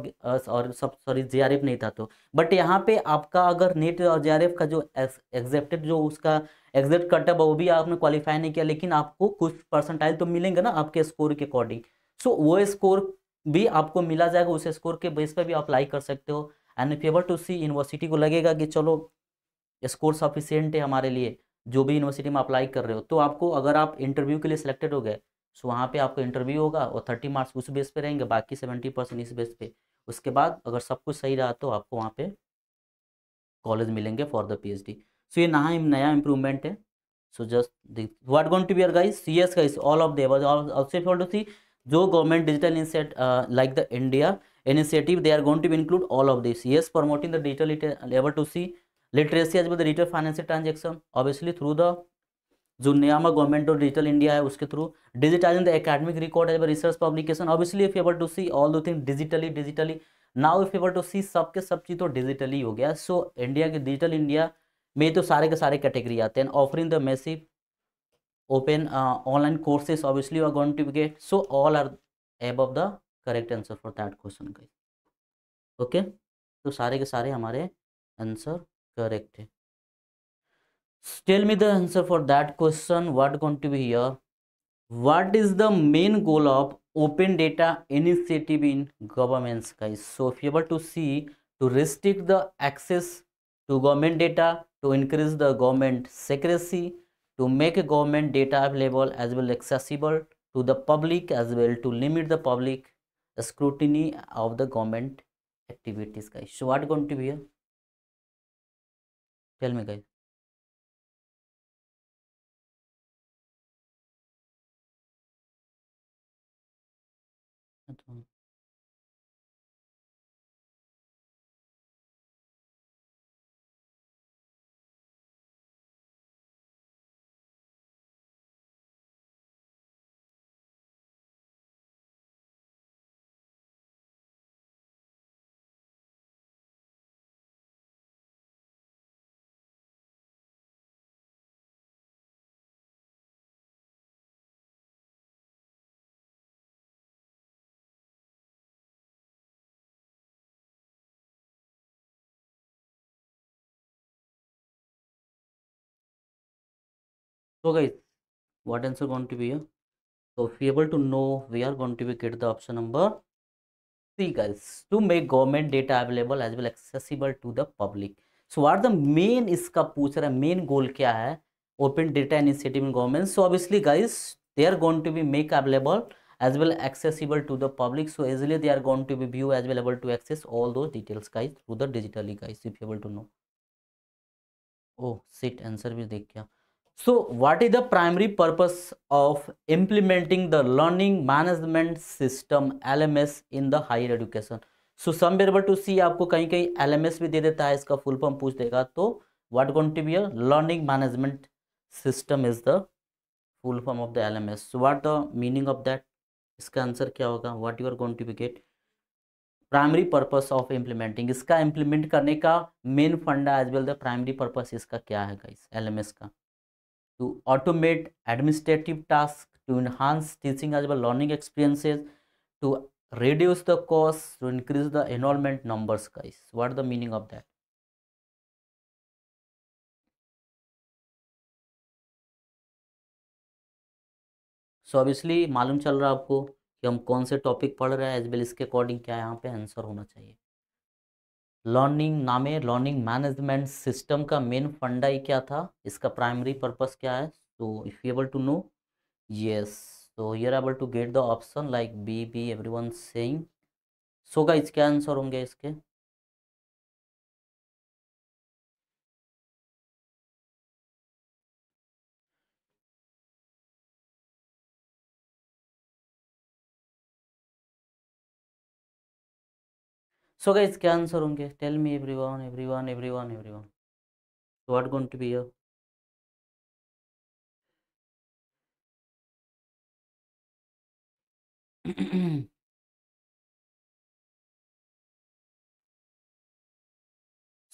और सब सॉरी जे नहीं था तो बट यहाँ पे आपका अगर नेट और जे का जो एग्जेप्टेड जो उसका एग्जेक्ट कटअप वो भी आपने क्वालिफाई नहीं किया लेकिन आपको कुछ परसेंटाइल तो मिलेंगे ना आपके स्कोर के अकॉर्डिंग सो so, वो स्कोर भी आपको मिला जाएगा उस स्कोर के बेस पर भी अप्लाई कर सकते हो and if able to see university को लगेगा कि चलो स्कोर सफिशियंट है हमारे लिए जो भी यूनिवर्सिटी में अप्लाई कर रहे हो तो आपको अगर आप इंटरव्यू के लिए सिलेक्टेड हो गए सो वहाँ पे आपको इंटरव्यू होगा और थर्टी मार्क्स उस बेस पे रहेंगे बाकी सेवेंटी परसेंट इस बेस पे उसके बाद अगर सब कुछ सही रहा तो आपको वहाँ पे कॉलेज मिलेंगे for the P H D so ये नहा नया इम्प्रूवमेंट है so just what going to be are guys yes guys all of they were also to see जो government digital inset like the India initiative they are going to be include all of this yes promoting the digital able to see literacy as well the digital financial transaction obviously through the जो नियामक government of digital India है उसके through digitizing the academic record as a research publication obviously if able to see all दो thing digitally digitally now if able to see सब के सब चीज़ तो डिजिटली हो गया सो इंडिया के डिजिटल इंडिया में तो सारे के सारे कैटेगरी आते हैं offering the massive open online courses obviously are going to get so all are एब the correct answer for that question guys okay तो सारे के सारे हमारे आंसर करेक्ट है tell me the answer for that question what gone to be here what is the main goal of open data initiative in governments is so if you able to see to restrict the access to government data to increase the government secrecy to make a government data available as well accessible to the public as well to limit the public scrutiny of the government activities guys so what going to be here tell me guys so guys what answer going to be here so if you able to know we are going to be get the option number c guys to make government data available as well accessible to the public so what the main iska pooch raha main goal kya hai open data initiative in government so obviously guys they are going to be make available as well accessible to the public so easily they are going to be view as well able to access all those details guys through the digitally guys if you able to know oh sit answer bhi dekh क्या so what is the primary purpose of implementing the learning management system L in the higher education so some to see आपको कहीं कहीं LMS भी दे देता है इसका full form पूछ देगा तो what going to be a learning management system is the full form of the LMS so what the meaning of that इसका आंसर क्या होगा what you are going to be get primary purpose of implementing इसका implement करने का main funda as well the primary purpose इसका क्या है guys LMS का to automate administrative tasks, to enhance teaching as well learning experiences, to reduce the cost, to increase the enrollment numbers, guys. What are the meaning of that? So so obviously मालूम चल रहा है आपको कि हम कौन से टॉपिक पढ़ रहे हैं एज वेल इसके अकॉर्डिंग क्या यहाँ पे आंसर होना चाहिए लर्निंग नामे लर्निंग मैनेजमेंट सिस्टम का मेन फंडा ही क्या था इसका प्राइमरी पर्पज क्या है तो if you able to know yes तो you're able to get the option like B B every one saying so का इसके आंसर होंगे इसके सो गाइज क्या आंसर होंगे tell me every one every one every one every to be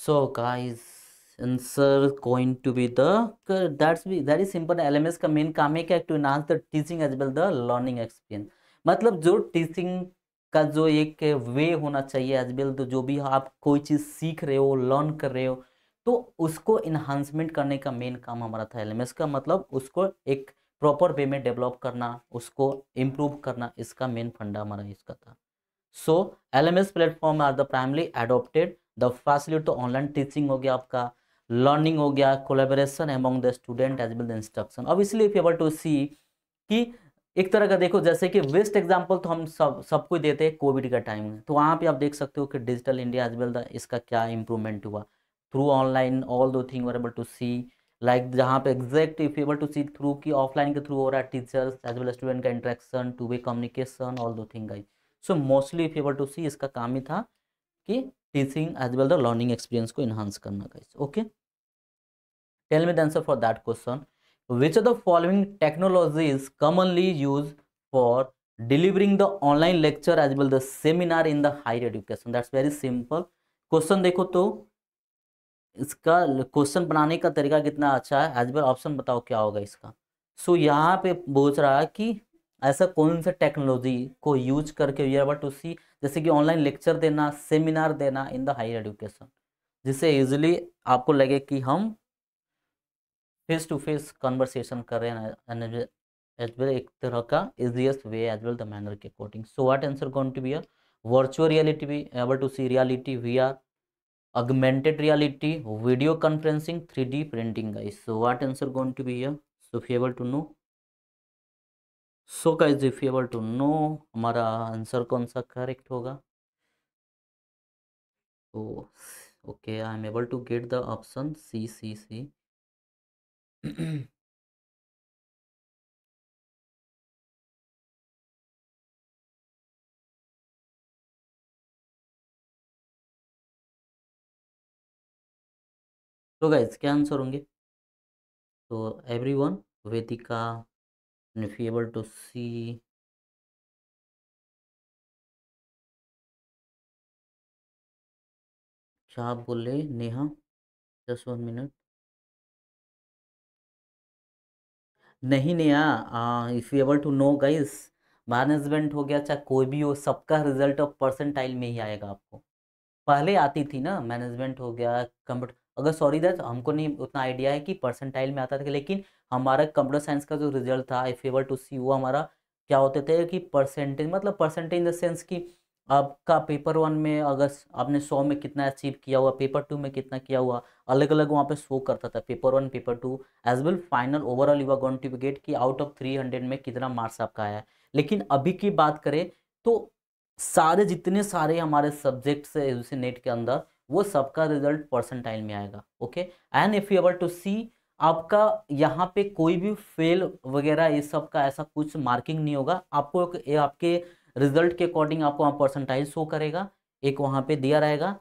so guys answer going to be that's B that is simple L M S का main काम है to enhance the teaching as well the learning experience मतलब जो teaching का जो एक वे होना चाहिए एज वेल तो जो भी आप कोई चीज़ सीख रहे हो लर्न कर रहे हो तो उसको इन्हांसमेंट करने का मेन काम हमारा था एलएमएस का मतलब उसको एक प्रॉपर वे में डेवलप करना उसको इम्प्रूव करना इसका मेन फंडा हमारा इसका था so L M S platform are the primarily adopted the facilitate तो ऑनलाइन टीचिंग हो गया आपका लर्निंग हो गया collaboration among the student as well the instruction अब इसलिए टू सी कि एक तरह का देखो जैसे कि वेस्ट एग्जाम्पल तो हम सब सबको देते हैं कोविड का टाइम में तो वहाँ पे आप देख सकते हो कि digital India as well the इसका क्या इम्प्रूवमेंट हुआ थ्रू ऑनलाइन ऑल दो thing able to see like जहाँ पे exact if able to see through की ऑफलाइन के थ्रू हो रहा है टीचर्स एज वेल स्टूडेंट का interaction two way communication all दो thing guys so mostly if able to see इसका काम ही था कि teaching as well the learning experience को इन्हांस करना guys okay tell me the answer for that question which the following technology is commonly use for delivering the online lecture as well the seminar in the higher education that's very simple question देखो तो इसका question बनाने का तरीका कितना अच्छा है as well option बताओ क्या होगा इसका सो so, यहाँ पे बोल रहा है कि ऐसा कौन सा टेक्नोलॉजी को यूज करके यू एबल टू सी जैसे कि ऑनलाइन लेक्चर देना सेमिनार देना इन द हायर एडुकेशन जिससे इजिली आपको लगे कि हम फेस टू फेस कन्वर्सेशन करें एज वेल एक तरह का easiest way as well the manner के according so what answer going to be a virtual reality भी able to see reality we are augmented reality video conferencing 3d printing guys so so what going to to be so if you to know so so guys if you able to know हमारा answer कौन सा correct होगा okay I am able to get the option C C C [CLEARS THROAT] तो guys क्या answer होंगे तो every one Vedika able to see to आप क्या बोले नेहा जस्ट वन मिनट नहीं नया if you able to know guys management हो गया चाहे कोई भी हो सबका रिजल्ट ऑफ परसेंटाइल में ही आएगा आपको पहले आती थी ना मैनेजमेंट हो गया कंप्यूटर अगर सॉरी दैट हमको नहीं उतना आइडिया है कि परसेंटाइल में आता था लेकिन हमारा कंप्यूटर साइंस का जो रिजल्ट था इफ़ एबल टू सी वो हमारा क्या होते थे कि परसेंटेज मतलब परसेंटेज इन द सेंस कि आपका पेपर वन में अगर आपने सौ में कितना अचीव किया हुआ पेपर टू में कितना किया हुआ अलग अलग वहाँ पे शो करता था paper one paper two as well final overall you are going to get कि आउट ऑफ थ्री हंड्रेड में कितना मार्क्स आपका आया है लेकिन अभी की बात करें तो सारे जितने सारे हमारे सब्जेक्ट्स है नेट के अंदर वो सबका रिजल्ट परसेंटाइल में आएगा okay and if you able to see आपका यहाँ पे कोई भी फेल वगैरह ये सब का ऐसा कुछ मार्किंग नहीं होगा आपको आपके रिजल्ट के अकॉर्डिंग आपको वहाँ परसेंटाइल शो करेगा एक वहाँ पे दिया रहेगा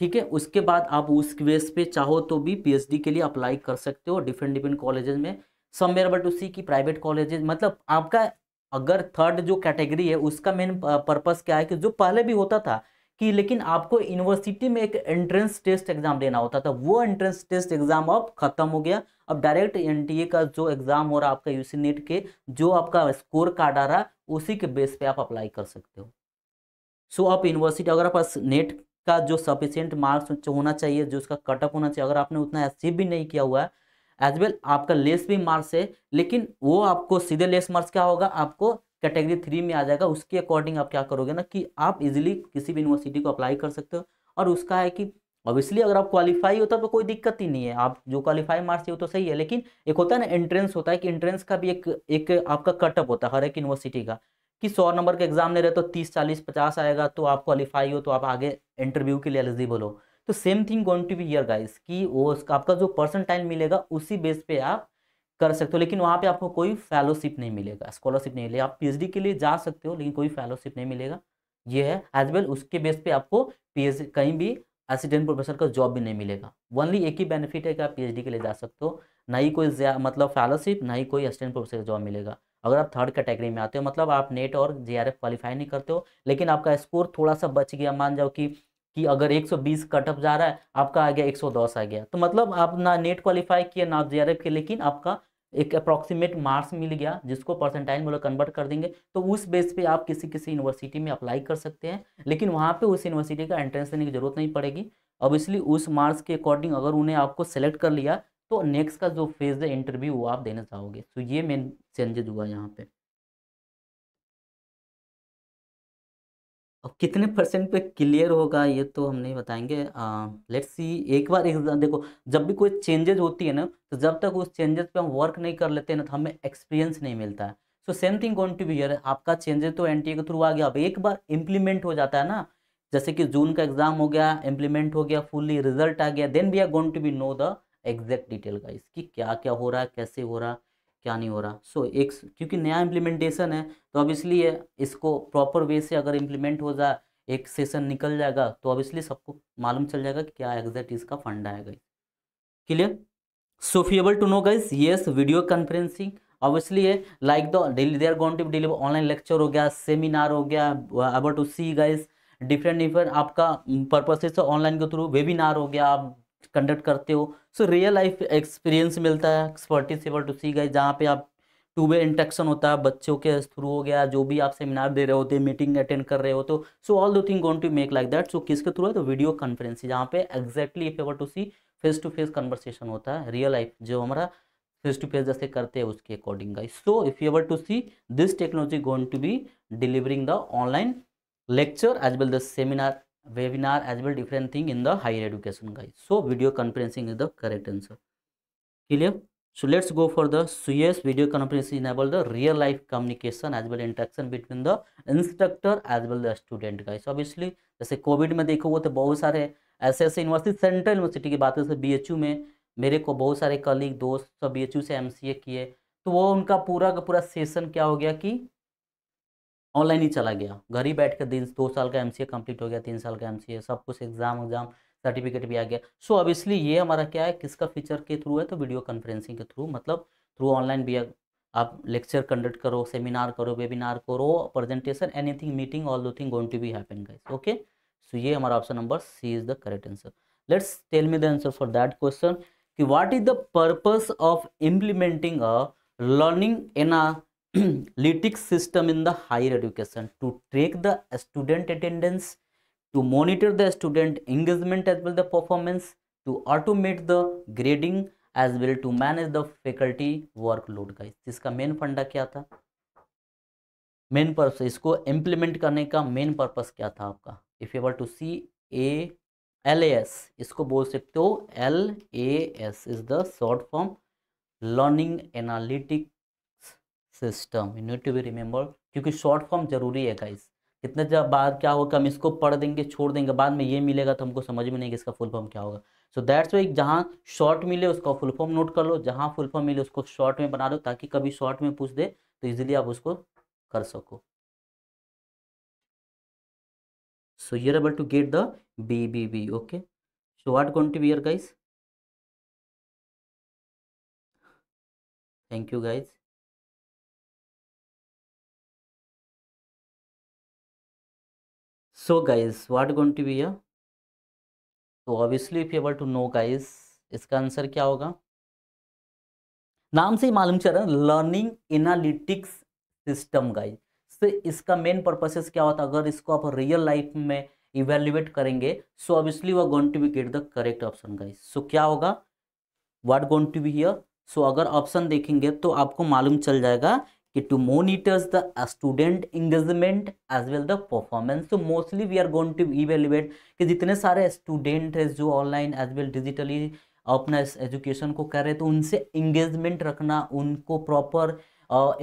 ठीक है उसके बाद आप उस बेस पे चाहो तो भी पीएचडी के लिए अप्लाई कर सकते हो डिफरेंट डिफरेंट कॉलेजेस में समवेयर बट उसी की प्राइवेट कॉलेजेस मतलब आपका अगर थर्ड जो कैटेगरी है उसका मेन पर्पस क्या है कि जो पहले भी होता था कि लेकिन आपको यूनिवर्सिटी में एक एंट्रेंस टेस्ट एग्जाम देना होता था वो एंट्रेंस टेस्ट एग्जाम अब खत्म हो गया अब डायरेक्ट एन का जो एग्जाम हो रहा आपका यूसी नेट e के जो आपका स्कोर कार्ड आ रहा उसी के बेस पे आप अप्लाई कर सकते हो सो so, आप यूनिवर्सिटी अगर आप नेट का जो सफिशियंट मार्क्स होना चाहिए जो उसका कटअप होना चाहिए अगर आपने उतना अचीव भी नहीं किया हुआ है एज वेल आपका लेस भी मार्क्स है लेकिन वो आपको सीधे लेस मार्क्स क्या होगा आपको कैटेगरी थ्री में आ जाएगा उसके अकॉर्डिंग आप क्या करोगे ना कि आप इजिली किसी भी यूनिवर्सिटी को अप्लाई कर सकते हो और उसका है कि ऑब्वियसली अगर आप क्वालिफाई होता तो कोई दिक्कत ही नहीं है आप जो क्वालिफाई मार्क्स वो तो सही है लेकिन एक होता है ना एंट्रेंस होता है कि एंट्रेंस का भी एक एक आपका कटअप होता है हर एक यूनिवर्सिटी का कि सौ नंबर के एग्जाम ले रहे तो तीस चालीस पचास आएगा तो आप क्वालिफाई हो तो आप आगे इंटरव्यू के लिए एलिजिबल हो तो same thing going to be year guys कि वो आपका जो परसेंटाइल मिलेगा उसी बेस पे आप कर सकते हो लेकिन वहाँ पे आपको कोई फेलोशिप नहीं मिलेगा स्कॉलरशिप नहीं मिलेगा आप पीएचडी के लिए जा सकते हो लेकिन कोई फेलोशिप नहीं मिलेगा ये है एज वेल उसके बेस पे आपको पी कहीं भी असिस्टेंट प्रोफेसर का जॉब भी नहीं मिलेगा ओनली एक ही बेनिफिट है कि आप पी के लिए जा सकते हो ना ही कोई मतलब फेलोशिप ना ही कोई असिस्टेंट प्रोफेसर का जॉब मिलेगा अगर आप थर्ड कैटेगरी में आते हो मतलब आप नेट और जे क्वालिफाई नहीं करते हो लेकिन आपका स्कोर थोड़ा सा बच गया मान जाओ कि कि अगर 120 बीस कटअप जा रहा है आपका आ गया 110 आ गया तो मतलब आप ना नेट क्वालिफाई किए ना आप जे के लेकिन आपका एक अप्रॉक्सीमेट मार्क्स मिल गया जिसको परसेंटाइज में कन्वर्ट कर देंगे तो उस बेस पे आप किसी किसी यूनिवर्सिटी में अप्लाई कर सकते हैं लेकिन वहाँ पे उस यूनिवर्सिटी का एंट्रेंस देने की जरूरत नहीं पड़ेगी अब इसलिए उस मार्क्स के अकॉर्डिंग अगर उन्हें आपको सेलेक्ट कर लिया तो नेक्स्ट का जो फेज है इंटरव्यू वो आप देना चाहोगे तो ये मेन चेंजेज हुआ यहाँ पे और कितने परसेंट पे क्लियर होगा ये तो हम नहीं बताएंगे लेट्स सी एक बार एग्जाम देखो जब भी कोई चेंजेज होती है ना तो जब तक उस चेंजेस पे हम वर्क नहीं कर लेते ना तो हमें एक्सपीरियंस नहीं मिलता है so same thing going to be here आपका चेंजेस तो एनटीए के थ्रू आ गया अब एक बार इम्प्लीमेंट हो जाता है ना जैसे कि जून का एग्जाम हो गया इम्प्लीमेंट हो गया फुल्ली रिजल्ट आ गया then we are going to be know the exact detail का इसकी क्या क्या हो रहा है कैसे हो रहा क्या नहीं हो रहा सो so, एक क्योंकि नया इम्प्लीमेंटेशन है तो अब इसलिए इसको प्रॉपर वे से अगर इम्प्लीमेंट हो जाए एक सेशन निकल जाएगा तो अब इसलिए सबको मालूम चल जाएगा कि क्या एग्जैक्ट इसका फंड आएगा clear so if able to know guys yes video conferencing obviously है like the daily there going to deliver online lecture हो गया सेमिनार हो गया about to see guys different different आपका पर्पसेस ऑनलाइन के थ्रू वेबिनार हो गया आप कंडक्ट करते हो सो रियल लाइफ एक्सपीरियंस मिलता है एक्सपर्टीज एबल टू सी गए जहाँ पे आप टू वे इंटेक्शन होता है बच्चों के थ्रू हो गया जो भी आप सेमिनार दे रहे होते मीटिंग अटेंड कर रहे हो तो सो ऑल दो thing gone to make like that so किसके थ्रू है तो वीडियो कॉन्फ्रेंस जहाँ पे exactly if ever to see face to face conversation होता है रियल लाइफ जो हमारा फेस टू फेस जैसे करते हैं उसके according guys so if you ever to see this technology gone to be delivering the online lecture as well the seminar webinar as well different thing in the higher education guys so video conferencing is the correct answer clear so let's go for the so yes video conferencing enable the real life communication as well interaction between the instructor as well the student guys obviously जैसे Covid में देखोगे तो बहुत सारे ऐसे ऐसे university central university की बात है जैसे बीएचयू में मेरे को बहुत सारे कलीग दोस्त सब बीएचयू से एमसीए किए तो वो उनका पूरा का पूरा सेशन क्या हो गया कि ऑनलाइन ही चला गया घर ही बैठ कर दिन दो साल का एम कंप्लीट हो गया तीन साल का एम सब कुछ एग्जाम एग्जाम सर्टिफिकेट भी आ गया सो अब इसलिए ये हमारा क्या है किसका फीचर के थ्रू है तो वीडियो कॉन्फ्रेंसिंग के थ्रू मतलब थ्रू ऑनलाइन भी आप लेक्चर कंडक्ट करो सेमिनार करो वेबिनार करो प्रेजेंटेशन एनीथिंग मीटिंग ऑल दो thing going to be happen guys okay so ये हमारा option number C is the correct answer let's tell me the answer for that question कि what is the purpose of implementing a learning analytic system in the higher education to track the student attendance to monitor the student engagement as well the performance to automate the grading as well to manage the faculty work load का इसका main फंडा क्या था main purpose इसको implement करने का main purpose क्या था आपका if you were to see A L S इसको बोल सकते हो L A S is the short form learning analytic system you need to be remember क्योंकि शॉर्ट फॉर्म जरूरी है गाइस कितने जब बाद क्या होगा हम इसको पढ़ देंगे छोड़ देंगे बाद में ये मिलेगा तो हमको समझ में नहीं कि इसका फुल फॉर्म क्या होगा सो दैट्स वे जहाँ शॉर्ट मिले उसका फुल फॉर्म नोट कर लो जहाँ फुल फॉर्म मिले उसको शॉर्ट में बना लो ताकि कभी शॉर्ट में पूछ दे तो ईजिली आप उसको कर सको so you're able to get the B B B okay so what be be here guys thank you guys so guys what going to be here so obviously if you able to know guys इसका answer क्या होगा नाम से ही मालूम चल रहा है लर्निंग एनालिटिक्स सिस्टम गाइज से इसका मेन पर्पसेस क्या होता है अगर इसको आप रियल लाइफ में इवेल्युएट करेंगे सो ऑब्वियसली वह going to be get the correct option guys so क्या होगा what going to be here so अगर ऑप्शन देखेंगे तो आपको मालूम चल जाएगा कि to monitors the student engagement as well the performance तो mostly we are going to evaluate कि जितने सारे स्टूडेंट हैं जो ऑनलाइन एज वेल डिजिटली अपना एजुकेशन को कर रहे हैं तो उनसे इंगेजमेंट रखना उनको proper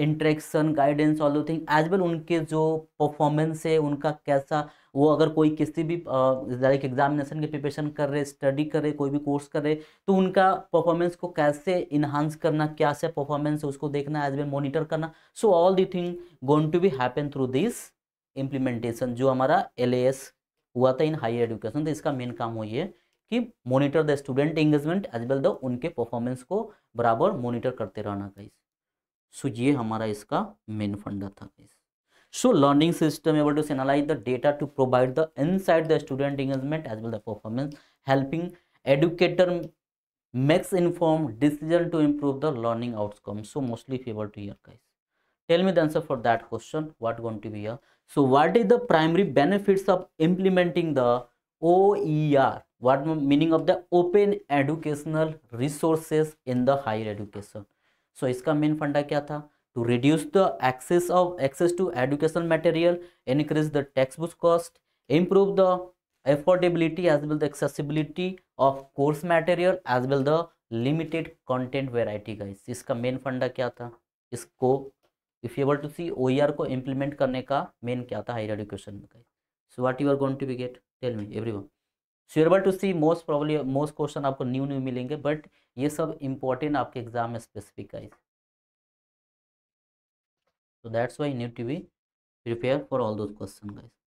interaction guidance all thing as well उनके जो परफॉर्मेंस है उनका कैसा वो अगर कोई किसी भी लाइक एग्जामिनेशन के प्रिपरेशन कर रहे स्टडी कर रहे कोई भी कोर्स कर रहे तो उनका परफॉर्मेंस को कैसे इन्हांस करना क्या से परफॉर्मेंस है उसको देखना एज वेल मोनिटर करना so all the thing going to be happen through this implementation जो हमारा एल हुआ था इन हायर एजुकेशन तो इसका मेन काम वही है कि monitor the student engagement as well the उनके परफॉर्मेंस को बराबर मॉनिटर करते रहना गाइस सो ये हमारा इसका मेन फंडा था so learning system able to analyse the data to provide the inside the student engagement as well the performance helping educator makes inform decision to improve the learning outcome so mostly favour to year guys tell me the answer for that question what going to be year so what is the primary benefits of implementing the O E R what meaning of the open educational resources in the higher education so so, इसका main फंडा क्या था to reduce the access of access to education material increase the text book cost improve the affordability as well the accessibility of course material as well the limited content variety का इसका main फंडा क्या था इसको if able to see OER को implement करने का main क्या था हायर एजुकेशन में guys so what you are going to be get tell me every one so you're able to see most probably most आपको न्यू न्यू मिलेंगे but ये सब इम्पोर्टेंट आपके एग्जाम में specific I so that's why new to be prepare for all those question guys guys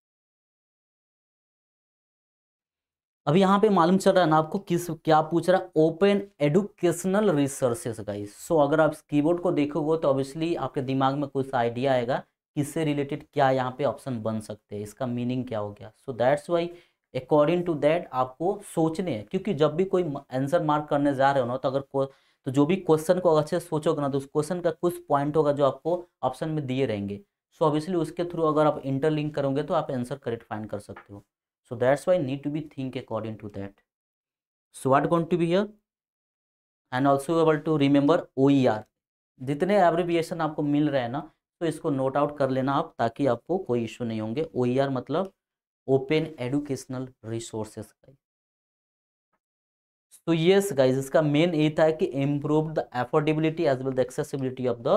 अब यहाँ पे मालूम चल रहा है ना आपको किस क्या पूछ रहा है open educational resources guys so अगर आप कीबोर्ड को देखोगे तो ऑब्वियसली आपके दिमाग में कुछ आइडिया आएगा किससे रिलेटेड क्या यहाँ पे ऑप्शन बन सकते हैं इसका मीनिंग क्या हो गया so that's why according to that आपको सोचने हैं क्योंकि जब भी कोई आंसर मार्क करने जा रहे हो ना तो अगर को तो जो भी क्वेश्चन को अच्छे से सोचोगे ना तो उस क्वेश्चन का कुछ पॉइंट होगा जो आपको ऑप्शन में दिए रहेंगे सो so ऑब्वियसली उसके थ्रू अगर आप इंटरलिंक करोगे तो आप आंसर करेक्ट फाइंड कर सकते हो so that's why need to be think according to that so what going to be here and also able to remember O E R जितने एब्रिविएशन आपको मिल रहे हैं ना तो इसको नोट आउट कर लेना आप ताकि आपको कोई इशू नहीं होंगे ओ ई आर मतलब ओपन एडुकेशनल रिसोर्सेस तो यस गाइज इसका मेन ये था कि improve the affordability as well the accessibility of the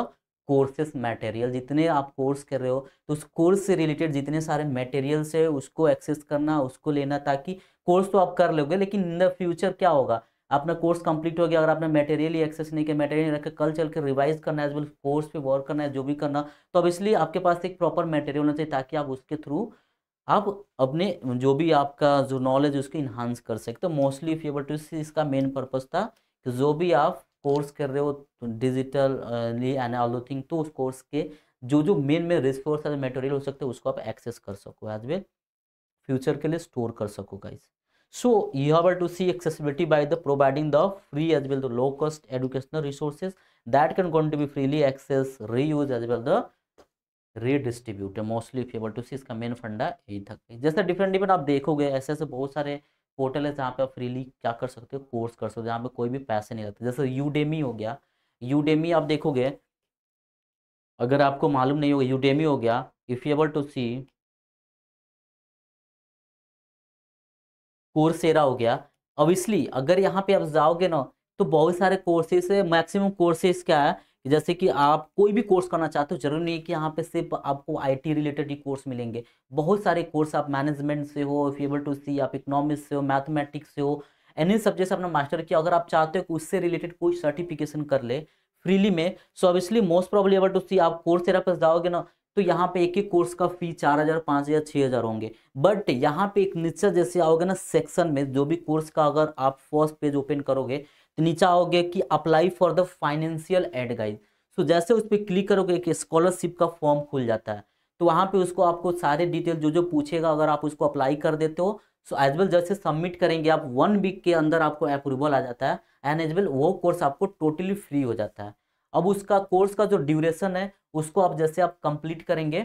courses material जितने आप कोर्स कर रहे हो तो उस कोर्स से रिलेटेड जितने सारे मटेरियल्स है उसको एक्सेस करना उसको लेना ताकि कोर्स तो आप कर लोगे लेकिन इन द फ्यूचर क्या होगा अपना कोर्स कंप्लीट हो गया अगर आपने मटेरियल ही एक्सेस नहीं किया मटेरियल रख कल चल के रिवाइज करना है एज वेल कोर्स पे वर्क करना है जो भी करना तो अब इसलिए आपके पास एक प्रॉपर मटेरियल होना चाहिए ताकि आप उसके थ्रू आप अपने जो भी आपका जो नॉलेज उसकी इन्हांस कर सकते हो मोस्टली फेवर टू इसका मेन पर्पज़ था कि जो भी आप कोर्स कर रहे हो डिजिटल एंड ऑल थिंग तो उस कोर्स के जो जो मेन में रिसोर्स है मेटेरियल हो सकते हैं उसको आप एक्सेस कर सको एज वेल फ्यूचर के लिए स्टोर कर सको guys so you have to see accessibility by the providing the free as well the low cost educational resources that can going to be freely access reuse as well the redistribute है mostly favour to see इसका main फंडा यही था जैसे different different आप देखोगे ऐसे ऐसे बहुत सारे पोर्टल है जहाँ पे आप फ्रीली क्या कर सकते हो कोर्स कर सकते हो जहाँ पे कोई भी पैसे नहीं लगते जैसे यूडेमी हो गया यूडेमी आप देखोगे अगर आपको मालूम नहीं होगा यूडेमी हो गया if able to see Coursera हो गया ऑब्वियसली अगर यहाँ पे आप जाओगे ना तो बहुत सारे कोर्सेज मैक्सिमम कोर्सेज क्या है जैसे कि आप कोई भी कोर्स करना चाहते हो जरूरी नहीं है कि यहाँ पे सिर्फ आपको आईटी रिलेटेड ही कोर्स मिलेंगे बहुत सारे कोर्स आप मैनेजमेंट से हो फेवर टू सी आप इकोनॉमिक्स से हो मैथमेटिक्स से हो एनी सब्जेक्ट से अपना मास्टर किया अगर आप चाहते हो कि उससे रिलेटेड कोई सर्टिफिकेशन कर ले फ्रीली में so obviously most probably able to see आप कोर्स तेरा पास जाओगे ना तो यहाँ पे एक एक कोर्स का फी चार हज़ार पाँच हज़ार छः हज़ार होंगे बट यहाँ पे एक निश्चय जैसे आओगे ना सेक्शन में जो भी कोर्स का अगर आप फर्स्ट पेज ओपन करोगे तो नीचा हो कि apply for the financial aid guys so जैसे उस पर क्लिक करोगे एक स्कॉलरशिप का फॉर्म खुल जाता है तो वहाँ पे उसको आपको सारे डिटेल जो जो पूछेगा अगर आप उसको अप्लाई कर देते हो सो एज वेल जैसे सबमिट करेंगे आप वन वीक के अंदर आपको अप्रूवल आ जाता है एंड एज वेल वो कोर्स आपको टोटली फ्री हो जाता है अब उसका कोर्स का जो ड्यूरेशन है उसको आप जैसे आप कंप्लीट करेंगे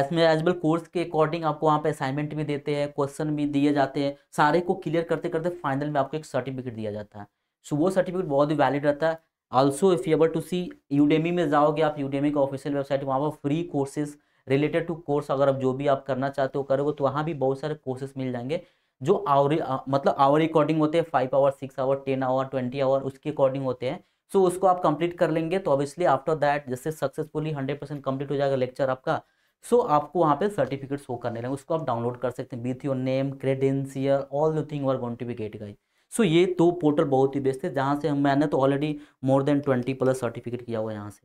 इसमें एज वेल कोर्स के अकॉर्डिंग आपको वहाँ पे असाइनमेंट भी देते हैं क्वेश्चन भी दिए जाते हैं सारे को क्लियर करते करते फाइनल में आपको एक सर्टिफिकेट दिया जाता है सो वो सर्टिफिकेट बहुत ही वैलिड रहता है also if able to see Udemy में जाओगे आप यूडेमी का ऑफिशियल वेबसाइट वहाँ पर free courses related to course अगर आप जो भी आप करना चाहते हो करोगे तो वहाँ भी बहुत सारे कोर्सेज मिल जाएंगे जो आवर मतलब आवर अकॉर्डिंग होते हैं five hour six hour ten hour twenty hour उसके अकॉर्डिंग होते हैं सो so, उसको आप कंप्लीट कर लेंगे तो ऑब्वियसली आफ्टर दैट जैसे सक्सेसफुली हंड्रेड परसेंट कंप्लीट हो जाएगा लेक्चर आपका सो so, आपको वहाँ पे सर्टिफिकेट शो करने लगे उसको आप डाउनलोड कर सकते हैं with your name credential all the thing where are going to be get guys so ये दो पोर्टल बहुत ही बेस्ट है जहाँ से हम मैंने तो already more than twenty plus certificate किया हुआ है यहाँ से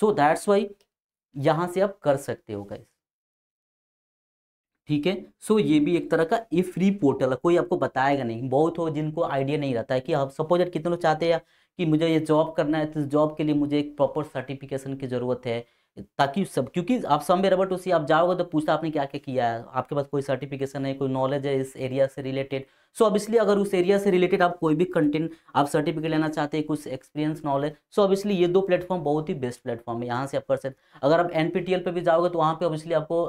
सो दैट्स वाई यहाँ से आप कर सकते हो गाइस ठीक है सो so, ये भी एक तरह का ई फ्री पोर्टल है कोई आपको बताएगा नहीं बहुत हो जिनको आइडिया नहीं रहता है कि आप सपोज कितने लोग चाहते हैं कि मुझे ये जॉब करना है तो जॉब के लिए मुझे एक प्रॉपर सर्टिफिकेशन की ज़रूरत है ताकि सब क्योंकि आप समवे रबर टू सी आप जाओगे तो पूछता आपने क्या क्या किया है आपके पास कोई सर्टिफिकेशन है कोई नॉलेज है इस एरिया से रिलेटेड सो अब इसलिए अगर उस एरिया से रिलेटेड आप कोई भी कंटेंट आप सर्टिफिकेट लेना चाहते हैं कुछ एक्सपीरियंस नॉलेज सो इसलिए ये दो प्लेटफॉर्म बहुत ही बेस्ट प्लेटफॉर्म है यहाँ से आप कर सकते अगर आप एन पर भी जाओगे तो वहाँ पे ऑब्वियसली आपको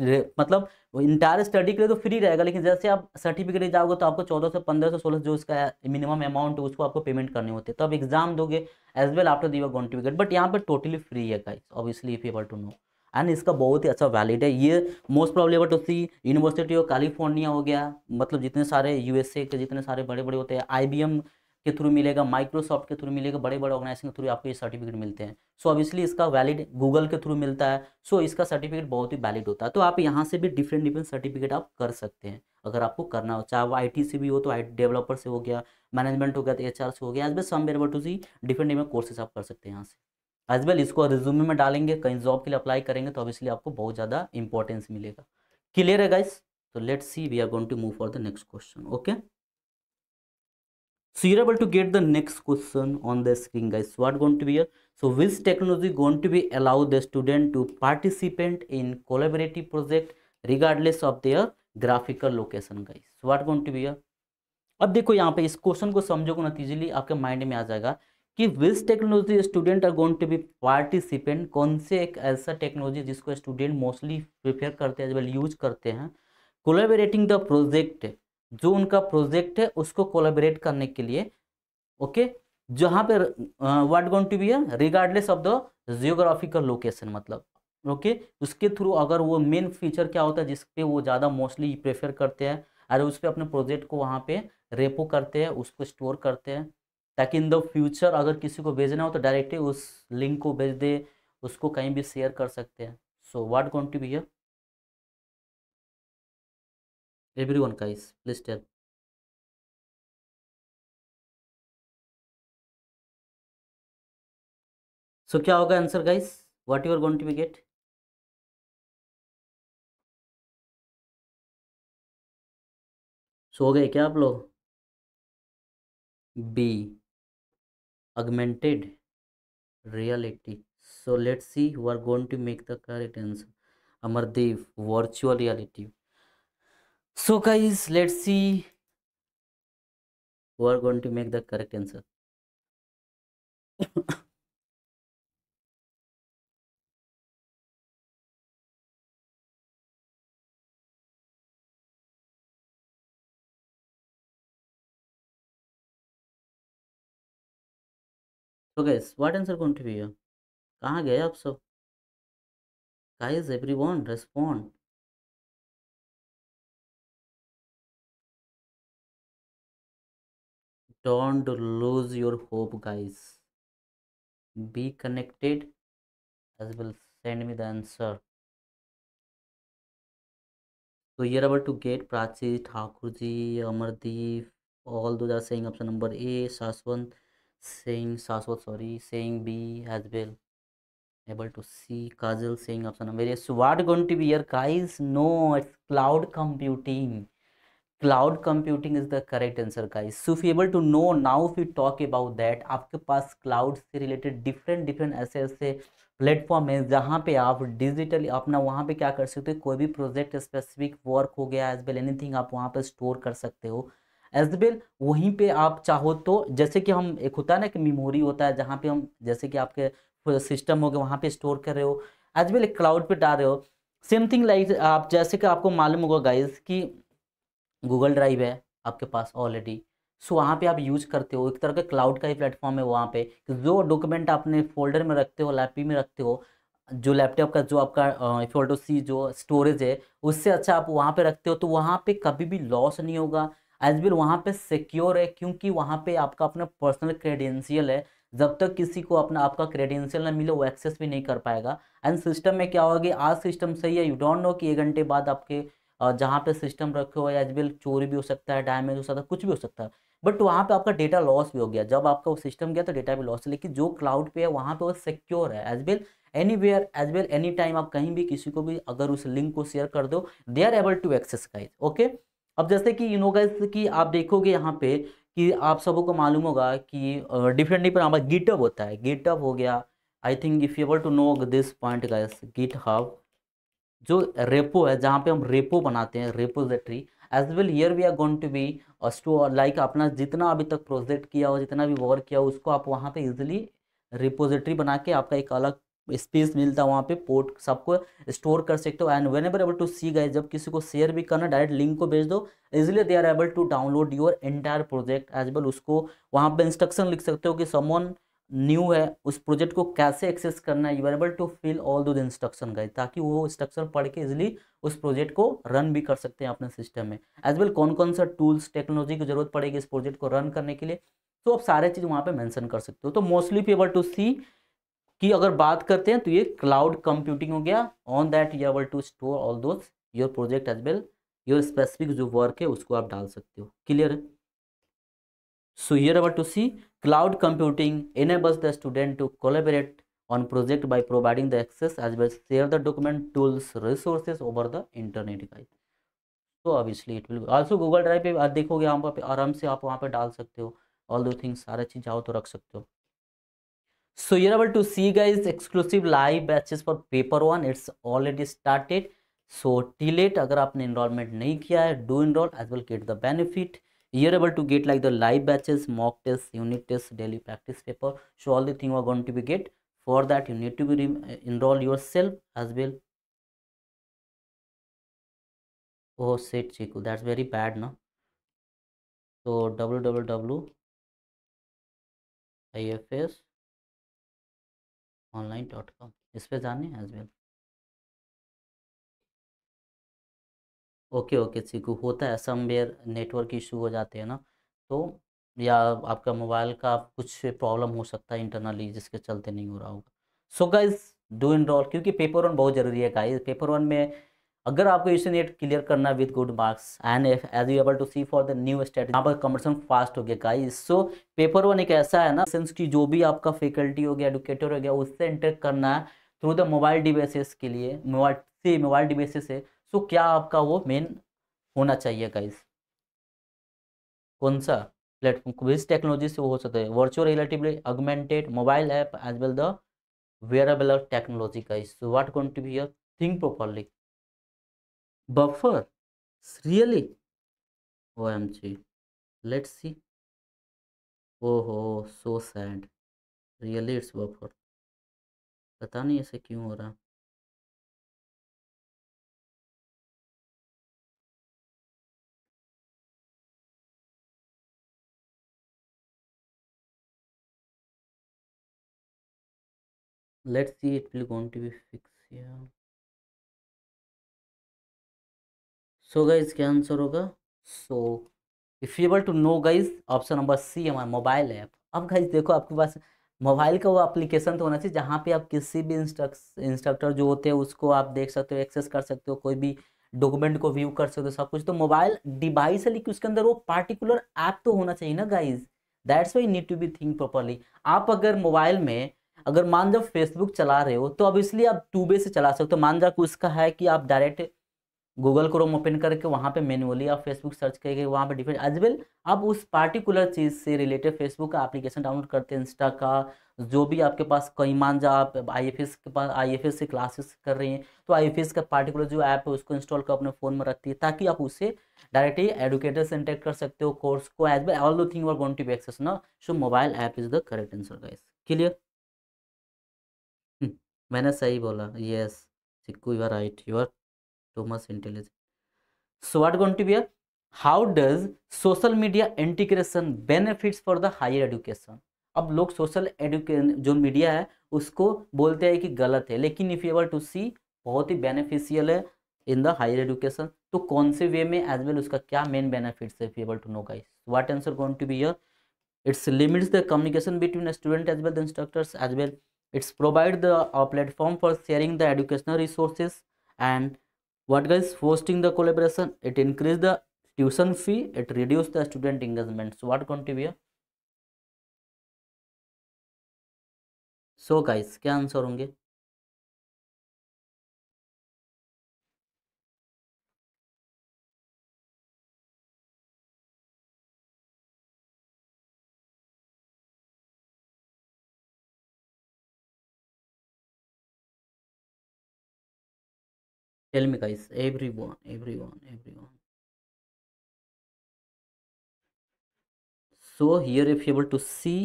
मतलब इंटायर स्टडी के लिए तो फ्री रहेगा लेकिन जैसे आप सर्टिफिकेट ले जाओगे तो आपको चौदह सौ पंद्रह सौ सोलह जो इसका मिनिमम अमाउंट है उसको आपको पेमेंट करने होते हैं तो आप एग्जाम दोगे as well after they're contribute but यहाँ पर टोटली फ्री है guys obviously if able to know and इसका बहुत ही अच्छा वैलिड है ये most problem to see University of California हो गया मतलब जितने सारे यूएसए के जितने सारे बड़े बड़े होते हैं आई के थ्रू मिलेगा माइक्रोसॉफ्ट के थ्रू मिलेगा बड़े बड़े ऑर्गेनाइजेशन के थ्रू आपको ये सर्टिफिकेट मिलते हैं सो so, ऑब्वियसली इसका वैलिड गूगल के थ्रू मिलता है सो so, इसका सर्टिफिकेट बहुत ही वैलिड होता है तो आप यहाँ से भी डिफरेंट डिफरेंट सर्टिफिकेट आप कर सकते हैं अगर आपको करना हो चाहे वो आई से भी हो तो आई डेवलपर से हो गया मैनेजमेंट हो गया तो एच से हो गया as well some able to see different different courses आप कर सकते हैं यहाँ से एज वेल इसको रिज्यूमे में डालेंगे कहीं जॉब के लिए अप्लाई करेंगे तो ऑब्वियसली आपको बहुत ज़्यादा इंपॉर्टेंस मिलेगा क्लियर है गाइस तो let's see we are going to move for the next question okay so you're able to get the next question on the screen guys what going to be here so which technology going to be allow the student to participate in collaborative project regardless of their graphical location guys so what going to be here अब देखो यहाँ पे इस question को समझोगे नतीजली आपके mind में आ जाएगा कि with technology student are going to be participant कौन से एक ऐसा टेक्नोलॉजी जिसको स्टूडेंट मोस्टली प्रिफेयर करते हैं यूज करते हैं कोलेबरेटिंग द प्रोजेक्ट जो उनका प्रोजेक्ट है उसको कोलाबरेट करने के लिए ओके जहाँ पे वाट गोन टू बी है regardless of the geographical location मतलब ओके okay? उसके थ्रू अगर वो मेन फीचर क्या होता है जिस पर वो ज़्यादा मोस्टली प्रेफर करते हैं और उस पर अपने प्रोजेक्ट को वहाँ पे रेपो करते हैं उसको स्टोर करते हैं ताकि इन द फ्यूचर अगर किसी को भेजना हो तो डायरेक्टली उस लिंक को भेज दे उसको कहीं भी शेयर कर सकते हैं so what going to be here everyone guys please tell so क्या होगा answer guys what you are going to be get so गए क्या आप लोग B augmented reality so let's see who are going to make the correct answer Amardeep virtual reality so guys let's see who are going to make the correct answer तो guess what answer कौन to be है कहाँ गए आप सब guys everyone respond don't lose your hope guys be connected as well send me the answer so here about to get prachi thakur ji amardeep all those are saying option number a saswant saying saswat sorry saying b as well able to see kajal saying option number yes so what going to be here guys no it's cloud computing cloud computing is the correct answer guys so you able to know now if you talk about that आपके पास cloud से related different different ऐसे ऐसे platform है जहाँ पे आप digitally अपना वहाँ पे क्या कर सकते हो कोई भी प्रोजेक्ट स्पेसिफिक वर्क हो गया एज वेल एनीथिंग आप वहाँ पे स्टोर कर सकते हो एज वेल वहीं पे आप चाहो तो जैसे कि हम एक होता है ना कि मेमोरी होता है जहाँ पे हम जैसे कि आपके सिस्टम हो गया वहाँ पे स्टोर कर रहे हो एज वेल एक क्लाउड पे डाल रहे हो सेम थिंग लाइक आप जैसे कि आपको मालूम होगा गाइज कि गूगल ड्राइव है आपके पास ऑलरेडी सो वहाँ पे आप यूज करते हो एक तरह का क्लाउड का ही प्लेटफॉर्म है वहाँ पे जो डॉक्यूमेंट आपने फोल्डर में रखते हो लैपटॉप में रखते हो जो लैपटॉप का जो आपका इफ़ोल सी जो स्टोरेज है उससे अच्छा आप वहाँ पे रखते हो तो वहाँ पे कभी भी लॉस नहीं होगा एज वेल वहाँ पे सिक्योर है क्योंकि वहाँ पे आपका अपना पर्सनल क्रेडेंशियल है जब तक किसी को अपना आपका क्रेडेंशियल ना मिले वो एक्सेस भी नहीं कर पाएगा एंड सिस्टम में क्या होगा कि आज सिस्टम सही है यू डोंट नो कि एक घंटे बाद आपके जहाँ पे सिस्टम रखे हुए एज वेल चोरी भी हो सकता है डैमेज हो सकता है कुछ भी हो सकता है बट वहाँ पे आपका डेटा लॉस भी हो गया जब आपका वो सिस्टम गया तो डेटा भी लॉस है लेकिन जो क्लाउड पे है वहाँ पे वो सिक्योर है as well anywhere as well any time आप कहीं भी किसी को भी अगर उस लिंक को शेयर कर दो they are able to access guys okay अब जैसे कि यू नो गाइज कि आप देखोगे यहाँ पे कि आप सबों को मालूम होगा कि डिफरेंट डिफरेंट हमारा गिटअप होता है गिटअप हो गया I think if able to know this point guys GitHub जो रेपो है जहाँ पे हम रेपो बनाते हैं repository as well here we are going to be store like अपना जितना अभी तक प्रोजेक्ट किया हो जितना भी वर्क किया हो उसको आप वहाँ पे इजिली रिपोजिटरी बना के आपका एक अलग स्पेस मिलता है वहाँ पे पोर्ट सबको स्टोर कर सकते हो and whenever able to see गए जब किसी को शेयर भी करना डायरेक्ट लिंक को भेज दो easily they are able to download your entire project as well उसको वहाँ पे इंस्ट्रक्शन लिख सकते हो कि समवन न्यू है उस प्रोजेक्ट को कैसे एक्सेस करना है you are able to fill all those instruction guys ताकि वो इंस्ट्रक्शन पढ़ के इजिली उस प्रोजेक्ट को रन भी कर सकते हैं अपने सिस्टम में एज वेल कौन कौन सा टूल्स टेक्नोलॉजी की जरूरत पड़ेगी इस प्रोजेक्ट को रन करने के लिए तो आप सारे चीज़ वहाँ पे मेंशन कर सकते हो तो mostly be able to see की अगर बात करते हैं तो ये क्लाउड कंप्यूटिंग हो गया on that you able to store all those your project as well your specific जो वर्क है उसको आप डाल सकते हो क्लियर है So here about to see cloud computing enables the student to collaborate on project by providing the access as well as share the document tools resources over the internet guys. तो obviously it will also Google drive पे आप देखोगे हम pe आराम se aap wahan pe dal sakte ho all the things sara cheez चाहो to rakh sakte ho so here about to see guys exclusive live batches for paper 1 it's already started so till it agar aapne enrollment nahi kiya hai do enroll as well get the benefit you're able to get like the live batches mock tests unit tests daily practice paper so all the thing are going to be get for that you need to be uh, enroll yourself as well oh shit chiku that's very bad now so www ifs online.com इस पे जाने as well okay okay Chiku होता है somewhere network issue हो जाते हैं ना तो या आपका मोबाइल का कुछ प्रॉब्लम हो सकता है इंटरनली जिसके चलते नहीं हो रहा होगा सो गाइज डू इन क्योंकि पेपर वन बहुत ज़रूरी है गाइज पेपर वन में अगर आपको इसे नेट क्लियर करना है with good marks and as you able to see for the new state यहाँ पर कम्पटिशन फास्ट हो गया गाइज सो पेपर वन एक ऐसा है ना सेंस की जो भी आपका फैकल्टी हो गया एडुकेटर हो गया उससे इंटरेक्ट करना है थ्रू द मोबाइल डिवाइसेस के लिए मोबाइल से मोबाइल डिवाइसेस है सो क्या आपका वो मेन होना चाहिए गाइस कौन सा प्लेटफॉर्म विस टेक्नोलॉजी से वो हो सकता है virtual relatively augmented mobile app as well the wearable technology guys so what going to be your think properly buffer really O M G let's see ओहो so sad really it's buffer पता नहीं ऐसे क्यों हो रहा let's see it will going to be fixed here so so kya answer hoga so if you able to know guys option number सी हमारा mobile app अब guys देखो आपके पास मोबाइल का वो एप्लीकेशन तो होना चाहिए जहाँ पे आप किसी भी इंस्ट्रक्स इंस्ट्रक्टर जो होते हैं उसको आप देख सकते हो एक्सेस कर सकते हो कोई भी डॉक्यूमेंट को व्यू कर सकते हो सब कुछ तो मोबाइल डिवाइस है लेकिन उसके अंदर वो पार्टिकुलर ऐप तो होना चाहिए ना guys that's why need to be think properly आप अगर मोबाइल में अगर मान जाओ फेसबुक चला रहे हो तो अब इसलिए आप ट्यूबे से चला सकते हो तो मान जा उसका है कि आप डायरेक्ट गूगल क्रोम ओपन करके वहाँ पे मैनुअली आप फेसबुक सर्च करके वहाँ पे डिफरेंट एज वेल आप उस पार्टिकुलर चीज़ से रिलेटेड फेसबुक का एप्लीकेशन डाउनलोड करते हैं इंस्टा का जो भी आपके पास कहीं मान जा आप आई के पास आई से क्लासेस कर रहे हैं तो आई का पार्टिकुलर जो ऐप है उसको इंस्टॉल कर अपने फ़ोन में रखती है ताकि आप उसे डायरेक्टली एडुकेटर से इंटेक्ट कर सकते हो कोर्स को एज वेल ऑल दो thing we're gone to be access ना so mobile app is the correct answer guys clear मैंने सही बोला yes Chikku you are right you are too much intelligent so what going to be how does social media integration benefits for the higher education अब लोग social education जो media है उसको बोलते हैं कि गलत है लेकिन if you ever to see बहुत ही बेनिफिशियल है इन द हायर एडुकेशन तो कौन से वे में एज वेल उसका क्या मेन बेनिफिट्स है if you ever to know guys what answer going to be your it's limits the communication between student as well the instructors as well it's provide the uh, platform for sharing the educational resources and what guys hosting the collaboration it increase the tuition fee it reduce the student engagement so what contribute? so guys क्या answer होंगे tell me guys everyone everyone everyone so here if you able to see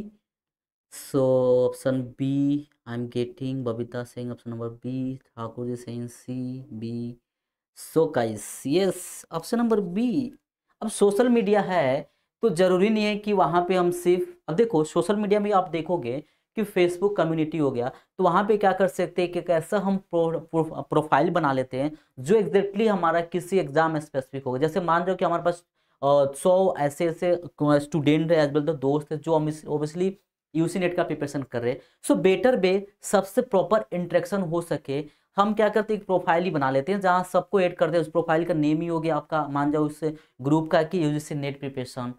so option b i'm getting babita saying option number b thakur ji saying c b so guys yes option number B अब social media है तो ज़रूरी नहीं है कि वहाँ पे हम सिर्फ अब देखो सोशल मीडिया में आप देखोगे कि फेसबुक कम्युनिटी हो गया तो वहाँ पे क्या कर सकते हैं कि कैसा हम प्रो, प्रो, प्रोफाइल बना लेते हैं जो एग्जैक्टली हमारा किसी एग्जाम में स्पेसिफिक होगा जैसे मान लो कि हमारे पास सौ ऐसे ऐसे स्टूडेंट है एज वेल तो दोस्त है जो हम ओबियसली यूसी नेट का प्रिपरेशन कर रहे हैं सो बेटर वे सबसे प्रॉपर इंट्रैक्शन हो सके हम क्या करते हैं एक प्रोफाइल ही बना लेते हैं जहाँ सबको ऐड करते हैं उस प्रोफाइल का नेम ही हो गया आपका मान जाओ उस ग्रुप का कि UGC net preparation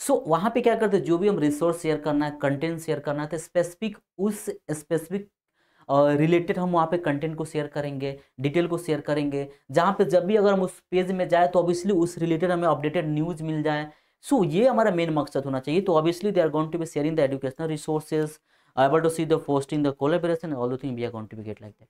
so so, वहां पे क्या करते हैं जो भी हम रिसोर्स शेयर करना है कंटेंट शेयर करना है स्पेसिफिक तो उस स्पेसिफिक रिलेटेड uh, हम वहाँ पे कंटेंट को शेयर करेंगे डिटेल को शेयर करेंगे जहाँ पे जब भी अगर हम उस पेज में जाए तो ऑब्वियसली उस रिलेटेड हमें अपडेटेड न्यूज़ मिल जाए सो so, ये हमारा मेन मकसद होना चाहिए तो obviously they are going to be sharing the educational resources able to see the post in the collaboration all the thing we are going to be get like that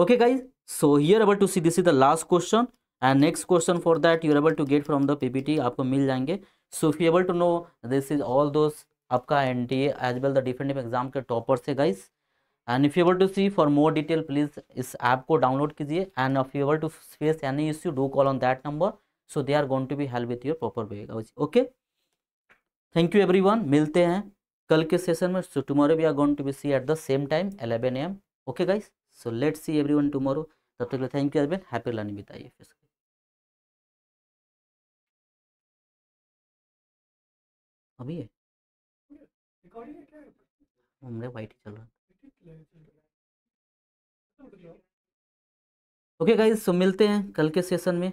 okay guys so here about to see this is the last question and next question for that you're able to get from the PPT आपको मिल जाएंगे so if able to know this is all those आपका N T as well the different exam के toppers है guys and if able to see for more detail please इस app को download कीजिए and if able to face any issue do call on that number so they are going to be help with your proper way okay thank you one मिलते हैं कल के session में so tomorrow we are going to be see at the same time eleven AM okay guys so let see every everyone tomorrow तब तक thank you everyone happy learning बिताइए अभी है हमारे वाइट ही चल रहा ओके गाइज सो मिलते हैं कल के सेशन में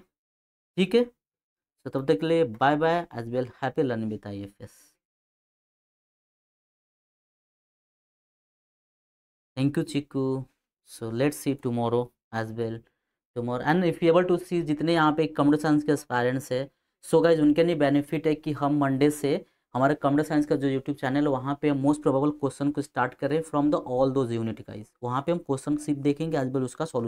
ठीक है सो तब तक के लिए bye bye as well happy learning with I F S thank you chiku so let's see tomorrow as well tomorrow and if you able to see जितने यहाँ पे कंप्यूटर साइंस के पेरेंट्स है सो so गाइज उनके लिए benefit है कि हम मंडे से हमारे कंप्यूटर साइंस का जो यूट्यूब चैनल है वहाँ पे मोस्ट प्रोबेबल क्वेश्चन को स्टार्ट करें from the all those unit guys वहाँ पे हम क्वेश्चन सिर्फ देखेंगे आज बल उसका सॉल्यूशन